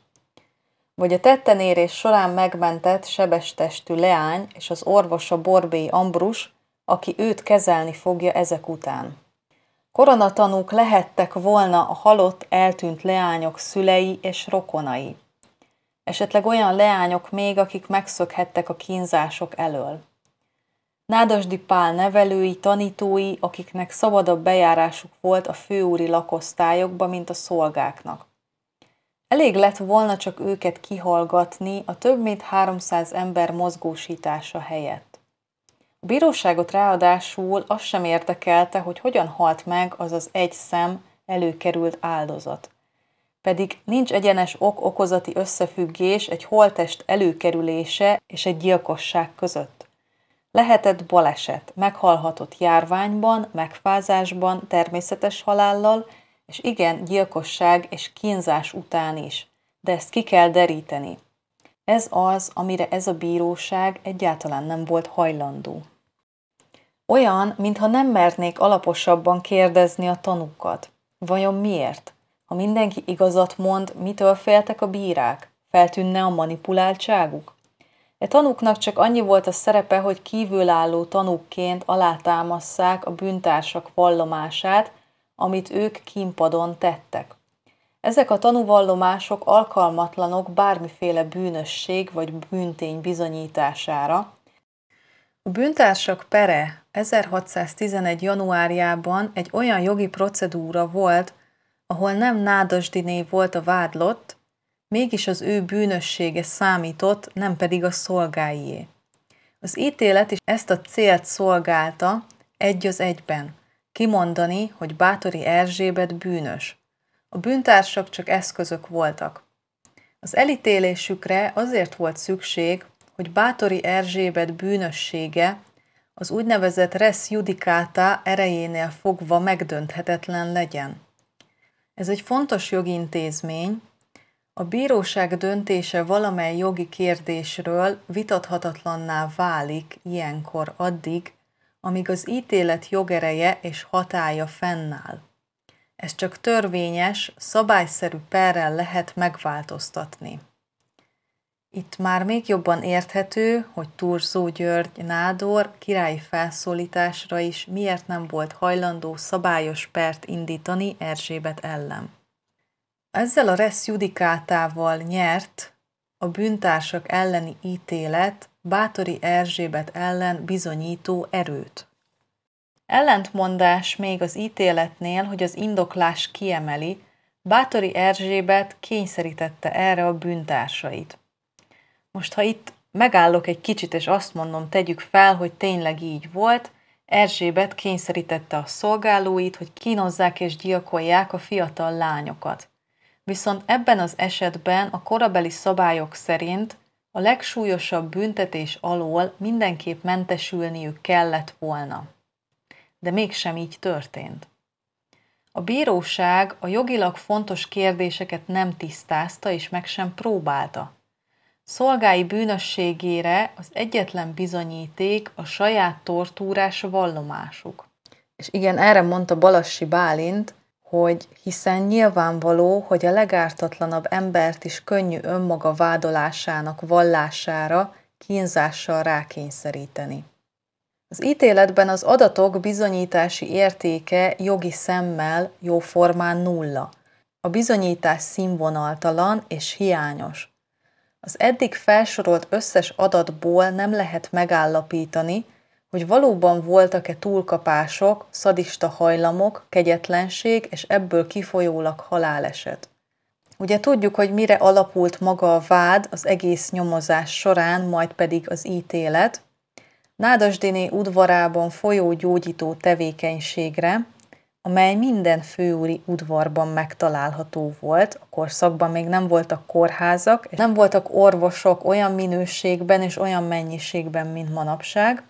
Vagy a tettenérés során megmentett sebestestű leány és az orvosa Borbély Ambrus, aki őt kezelni fogja ezek után. Koronatanúk lehettek volna a halott, eltűnt leányok szülei és rokonai. Esetleg olyan leányok még, akik megszökhettek a kínzások elől. Nádasdi Pál nevelői, tanítói, akiknek szabadabb bejárásuk volt a főúri lakosztályokba, mint a szolgáknak. Elég lett volna csak őket kihallgatni a több mint 300 ember mozgósítása helyett. A bíróságot ráadásul azt sem érdekelte, hogy hogyan halt meg az az egy szem előkerült áldozat. Pedig nincs egyenes ok-okozati összefüggés egy holtest előkerülése és egy gyilkosság között. Lehetett baleset, meghalhatott járványban, megfázásban, természetes halállal, és igen, gyilkosság és kínzás után is. De ezt ki kell deríteni. Ez az, amire ez a bíróság egyáltalán nem volt hajlandó. Olyan, mintha nem mernék alaposabban kérdezni a tanúkat. Vajon miért? Ha mindenki igazat mond, mitől féltek a bírák? Feltűnne a manipuláltságuk? E tanúknak csak annyi volt a szerepe, hogy kívülálló tanúkként alátámasszák a bűntársak vallomását, amit ők kínpadon tettek. Ezek a tanúvallomások alkalmatlanok bármiféle bűnösség vagy bűntény bizonyítására. A bűntársak pere 1611. januárjában egy olyan jogi procedúra volt, ahol nem Nádasdiné volt a vádlott, mégis az ő bűnössége számított, nem pedig a szolgáié. Az ítélet is ezt a célt szolgálta egy az egyben, kimondani, hogy Bátori Erzsébet bűnös. A bűntársak csak eszközök voltak. Az elítélésükre azért volt szükség, hogy Bátori Erzsébet bűnössége az úgynevezett res judicata erejénél fogva megdönthetetlen legyen. Ez egy fontos jogintézmény, a bíróság döntése valamely jogi kérdésről vitathatatlanná válik ilyenkor addig, amíg az ítélet jogereje és hatája fennáll. Ez csak törvényes, szabályszerű perrel lehet megváltoztatni. Itt már még jobban érthető, hogy Turzó György Nádor királyi felszólításra is miért nem volt hajlandó szabályos pert indítani Erzsébet ellen. Ezzel a resz judikátával nyert a bűntársak elleni ítélet Bátori Erzsébet ellen bizonyító erőt. Ellentmondás még az ítéletnél, hogy az indoklás kiemeli, Bátori Erzsébet kényszerítette erre a bűntársait. Most, ha itt megállok egy kicsit, és azt mondom, tegyük fel, hogy tényleg így volt, Erzsébet kényszerítette a szolgálóit, hogy kínozzák és gyilkolják a fiatal lányokat viszont ebben az esetben a korabeli szabályok szerint a legsúlyosabb büntetés alól mindenképp mentesülniük kellett volna. De mégsem így történt. A bíróság a jogilag fontos kérdéseket nem tisztázta és meg sem próbálta. Szolgái bűnösségére az egyetlen bizonyíték a saját tortúrás vallomásuk. És igen, erre mondta Balassi Bálint, hogy hiszen nyilvánvaló, hogy a legártatlanabb embert is könnyű önmaga vádolásának vallására kínzással rákényszeríteni. Az ítéletben az adatok bizonyítási értéke jogi szemmel jóformán nulla, a bizonyítás színvonaltalan és hiányos. Az eddig felsorolt összes adatból nem lehet megállapítani, hogy valóban voltak-e túlkapások, szadista hajlamok, kegyetlenség és ebből kifolyólag haláleset. Ugye tudjuk, hogy mire alapult maga a vád az egész nyomozás során, majd pedig az ítélet. Nádasdiné udvarában folyó gyógyító tevékenységre, amely minden főúri udvarban megtalálható volt. A korszakban még nem voltak kórházak, nem voltak orvosok olyan minőségben és olyan mennyiségben, mint manapság –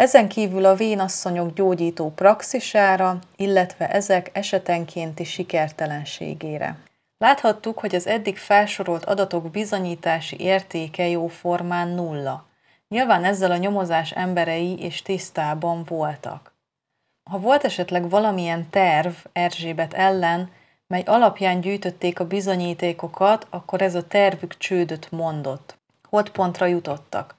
ezen kívül a vénasszonyok gyógyító praxisára, illetve ezek esetenkénti sikertelenségére. Láthattuk, hogy az eddig felsorolt adatok bizonyítási értéke jóformán nulla. Nyilván ezzel a nyomozás emberei és tisztában voltak. Ha volt esetleg valamilyen terv Erzsébet ellen, mely alapján gyűjtötték a bizonyítékokat, akkor ez a tervük csődöt mondott. Holdpontra jutottak.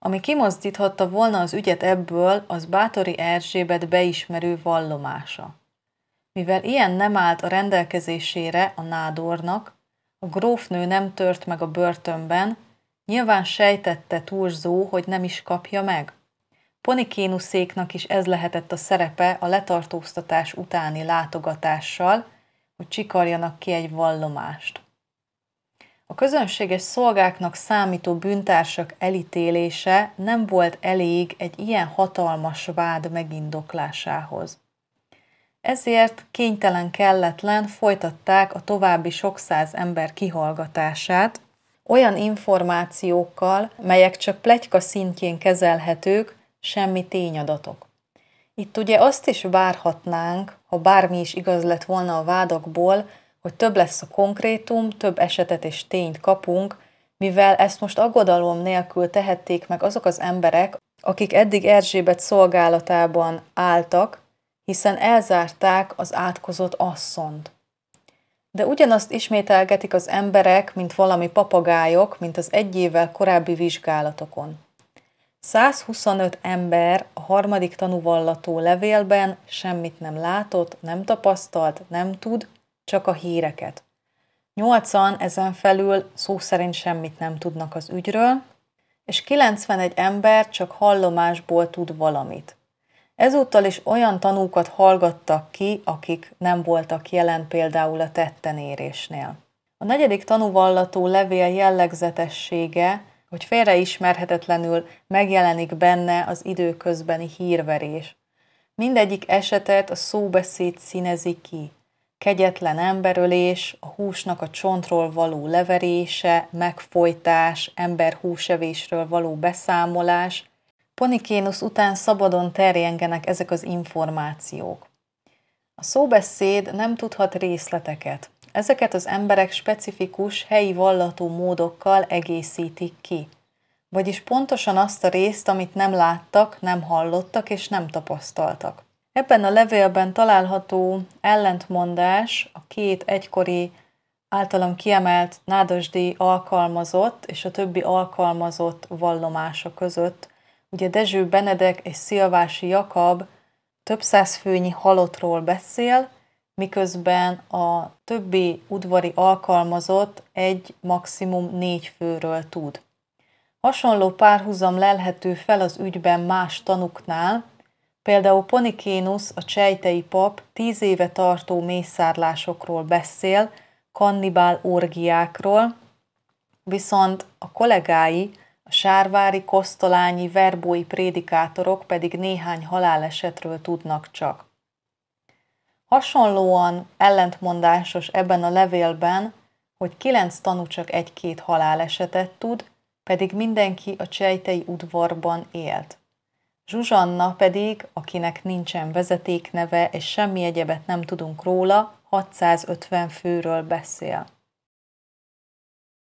Ami kimozdíthatta volna az ügyet ebből, az Bátori Erzsébet beismerő vallomása. Mivel ilyen nem állt a rendelkezésére a nádornak, a grófnő nem tört meg a börtönben, nyilván sejtette túlzó, hogy nem is kapja meg. Ponikénuszéknak is ez lehetett a szerepe a letartóztatás utáni látogatással, hogy csikarjanak ki egy vallomást. A közönséges szolgáknak számító bűntársak elítélése nem volt elég egy ilyen hatalmas vád megindoklásához. Ezért kénytelen kelletlen folytatták a további sok száz ember kihallgatását, olyan információkkal, melyek csak plegyka szintjén kezelhetők, semmi tényadatok. Itt ugye azt is várhatnánk, ha bármi is igaz lett volna a vádakból, hogy több lesz a konkrétum, több esetet és tényt kapunk, mivel ezt most aggodalom nélkül tehették meg azok az emberek, akik eddig Erzsébet szolgálatában álltak, hiszen elzárták az átkozott asszont. De ugyanazt ismételgetik az emberek, mint valami papagájok, mint az egy évvel korábbi vizsgálatokon. 125 ember a harmadik tanúvallató levélben semmit nem látott, nem tapasztalt, nem tud, csak a híreket. Nyolcan ezen felül szó szerint semmit nem tudnak az ügyről, és 91 ember csak hallomásból tud valamit. Ezúttal is olyan tanúkat hallgattak ki, akik nem voltak jelen például a tettenérésnél. A negyedik tanúvallató levél jellegzetessége, hogy félreismerhetetlenül megjelenik benne az időközbeni hírverés. Mindegyik esetet a szóbeszéd színezi ki kegyetlen emberölés, a húsnak a csontról való leverése, megfojtás, ember húsevésről való beszámolás. Ponikénusz után szabadon terjengenek ezek az információk. A szóbeszéd nem tudhat részleteket. Ezeket az emberek specifikus, helyi vallatú módokkal egészítik ki. Vagyis pontosan azt a részt, amit nem láttak, nem hallottak és nem tapasztaltak. Ebben a levélben található ellentmondás a két egykori általam kiemelt nádasdi alkalmazott és a többi alkalmazott vallomása között. Ugye Dezső Benedek és Szilvási Jakab több száz főnyi halottról beszél, miközben a többi udvari alkalmazott egy maximum négy főről tud. Hasonló párhuzam lelhető fel az ügyben más tanuknál, Például Ponikénus, a csejtei pap tíz éve tartó mészárlásokról beszél, kannibál orgiákról, viszont a kollégái, a sárvári, kosztolányi, verbói prédikátorok pedig néhány halálesetről tudnak csak. Hasonlóan ellentmondásos ebben a levélben, hogy kilenc tanú csak egy-két halálesetet tud, pedig mindenki a csejtei udvarban élt. Zsuzsanna pedig, akinek nincsen vezetékneve és semmi egyebet nem tudunk róla, 650 főről beszél.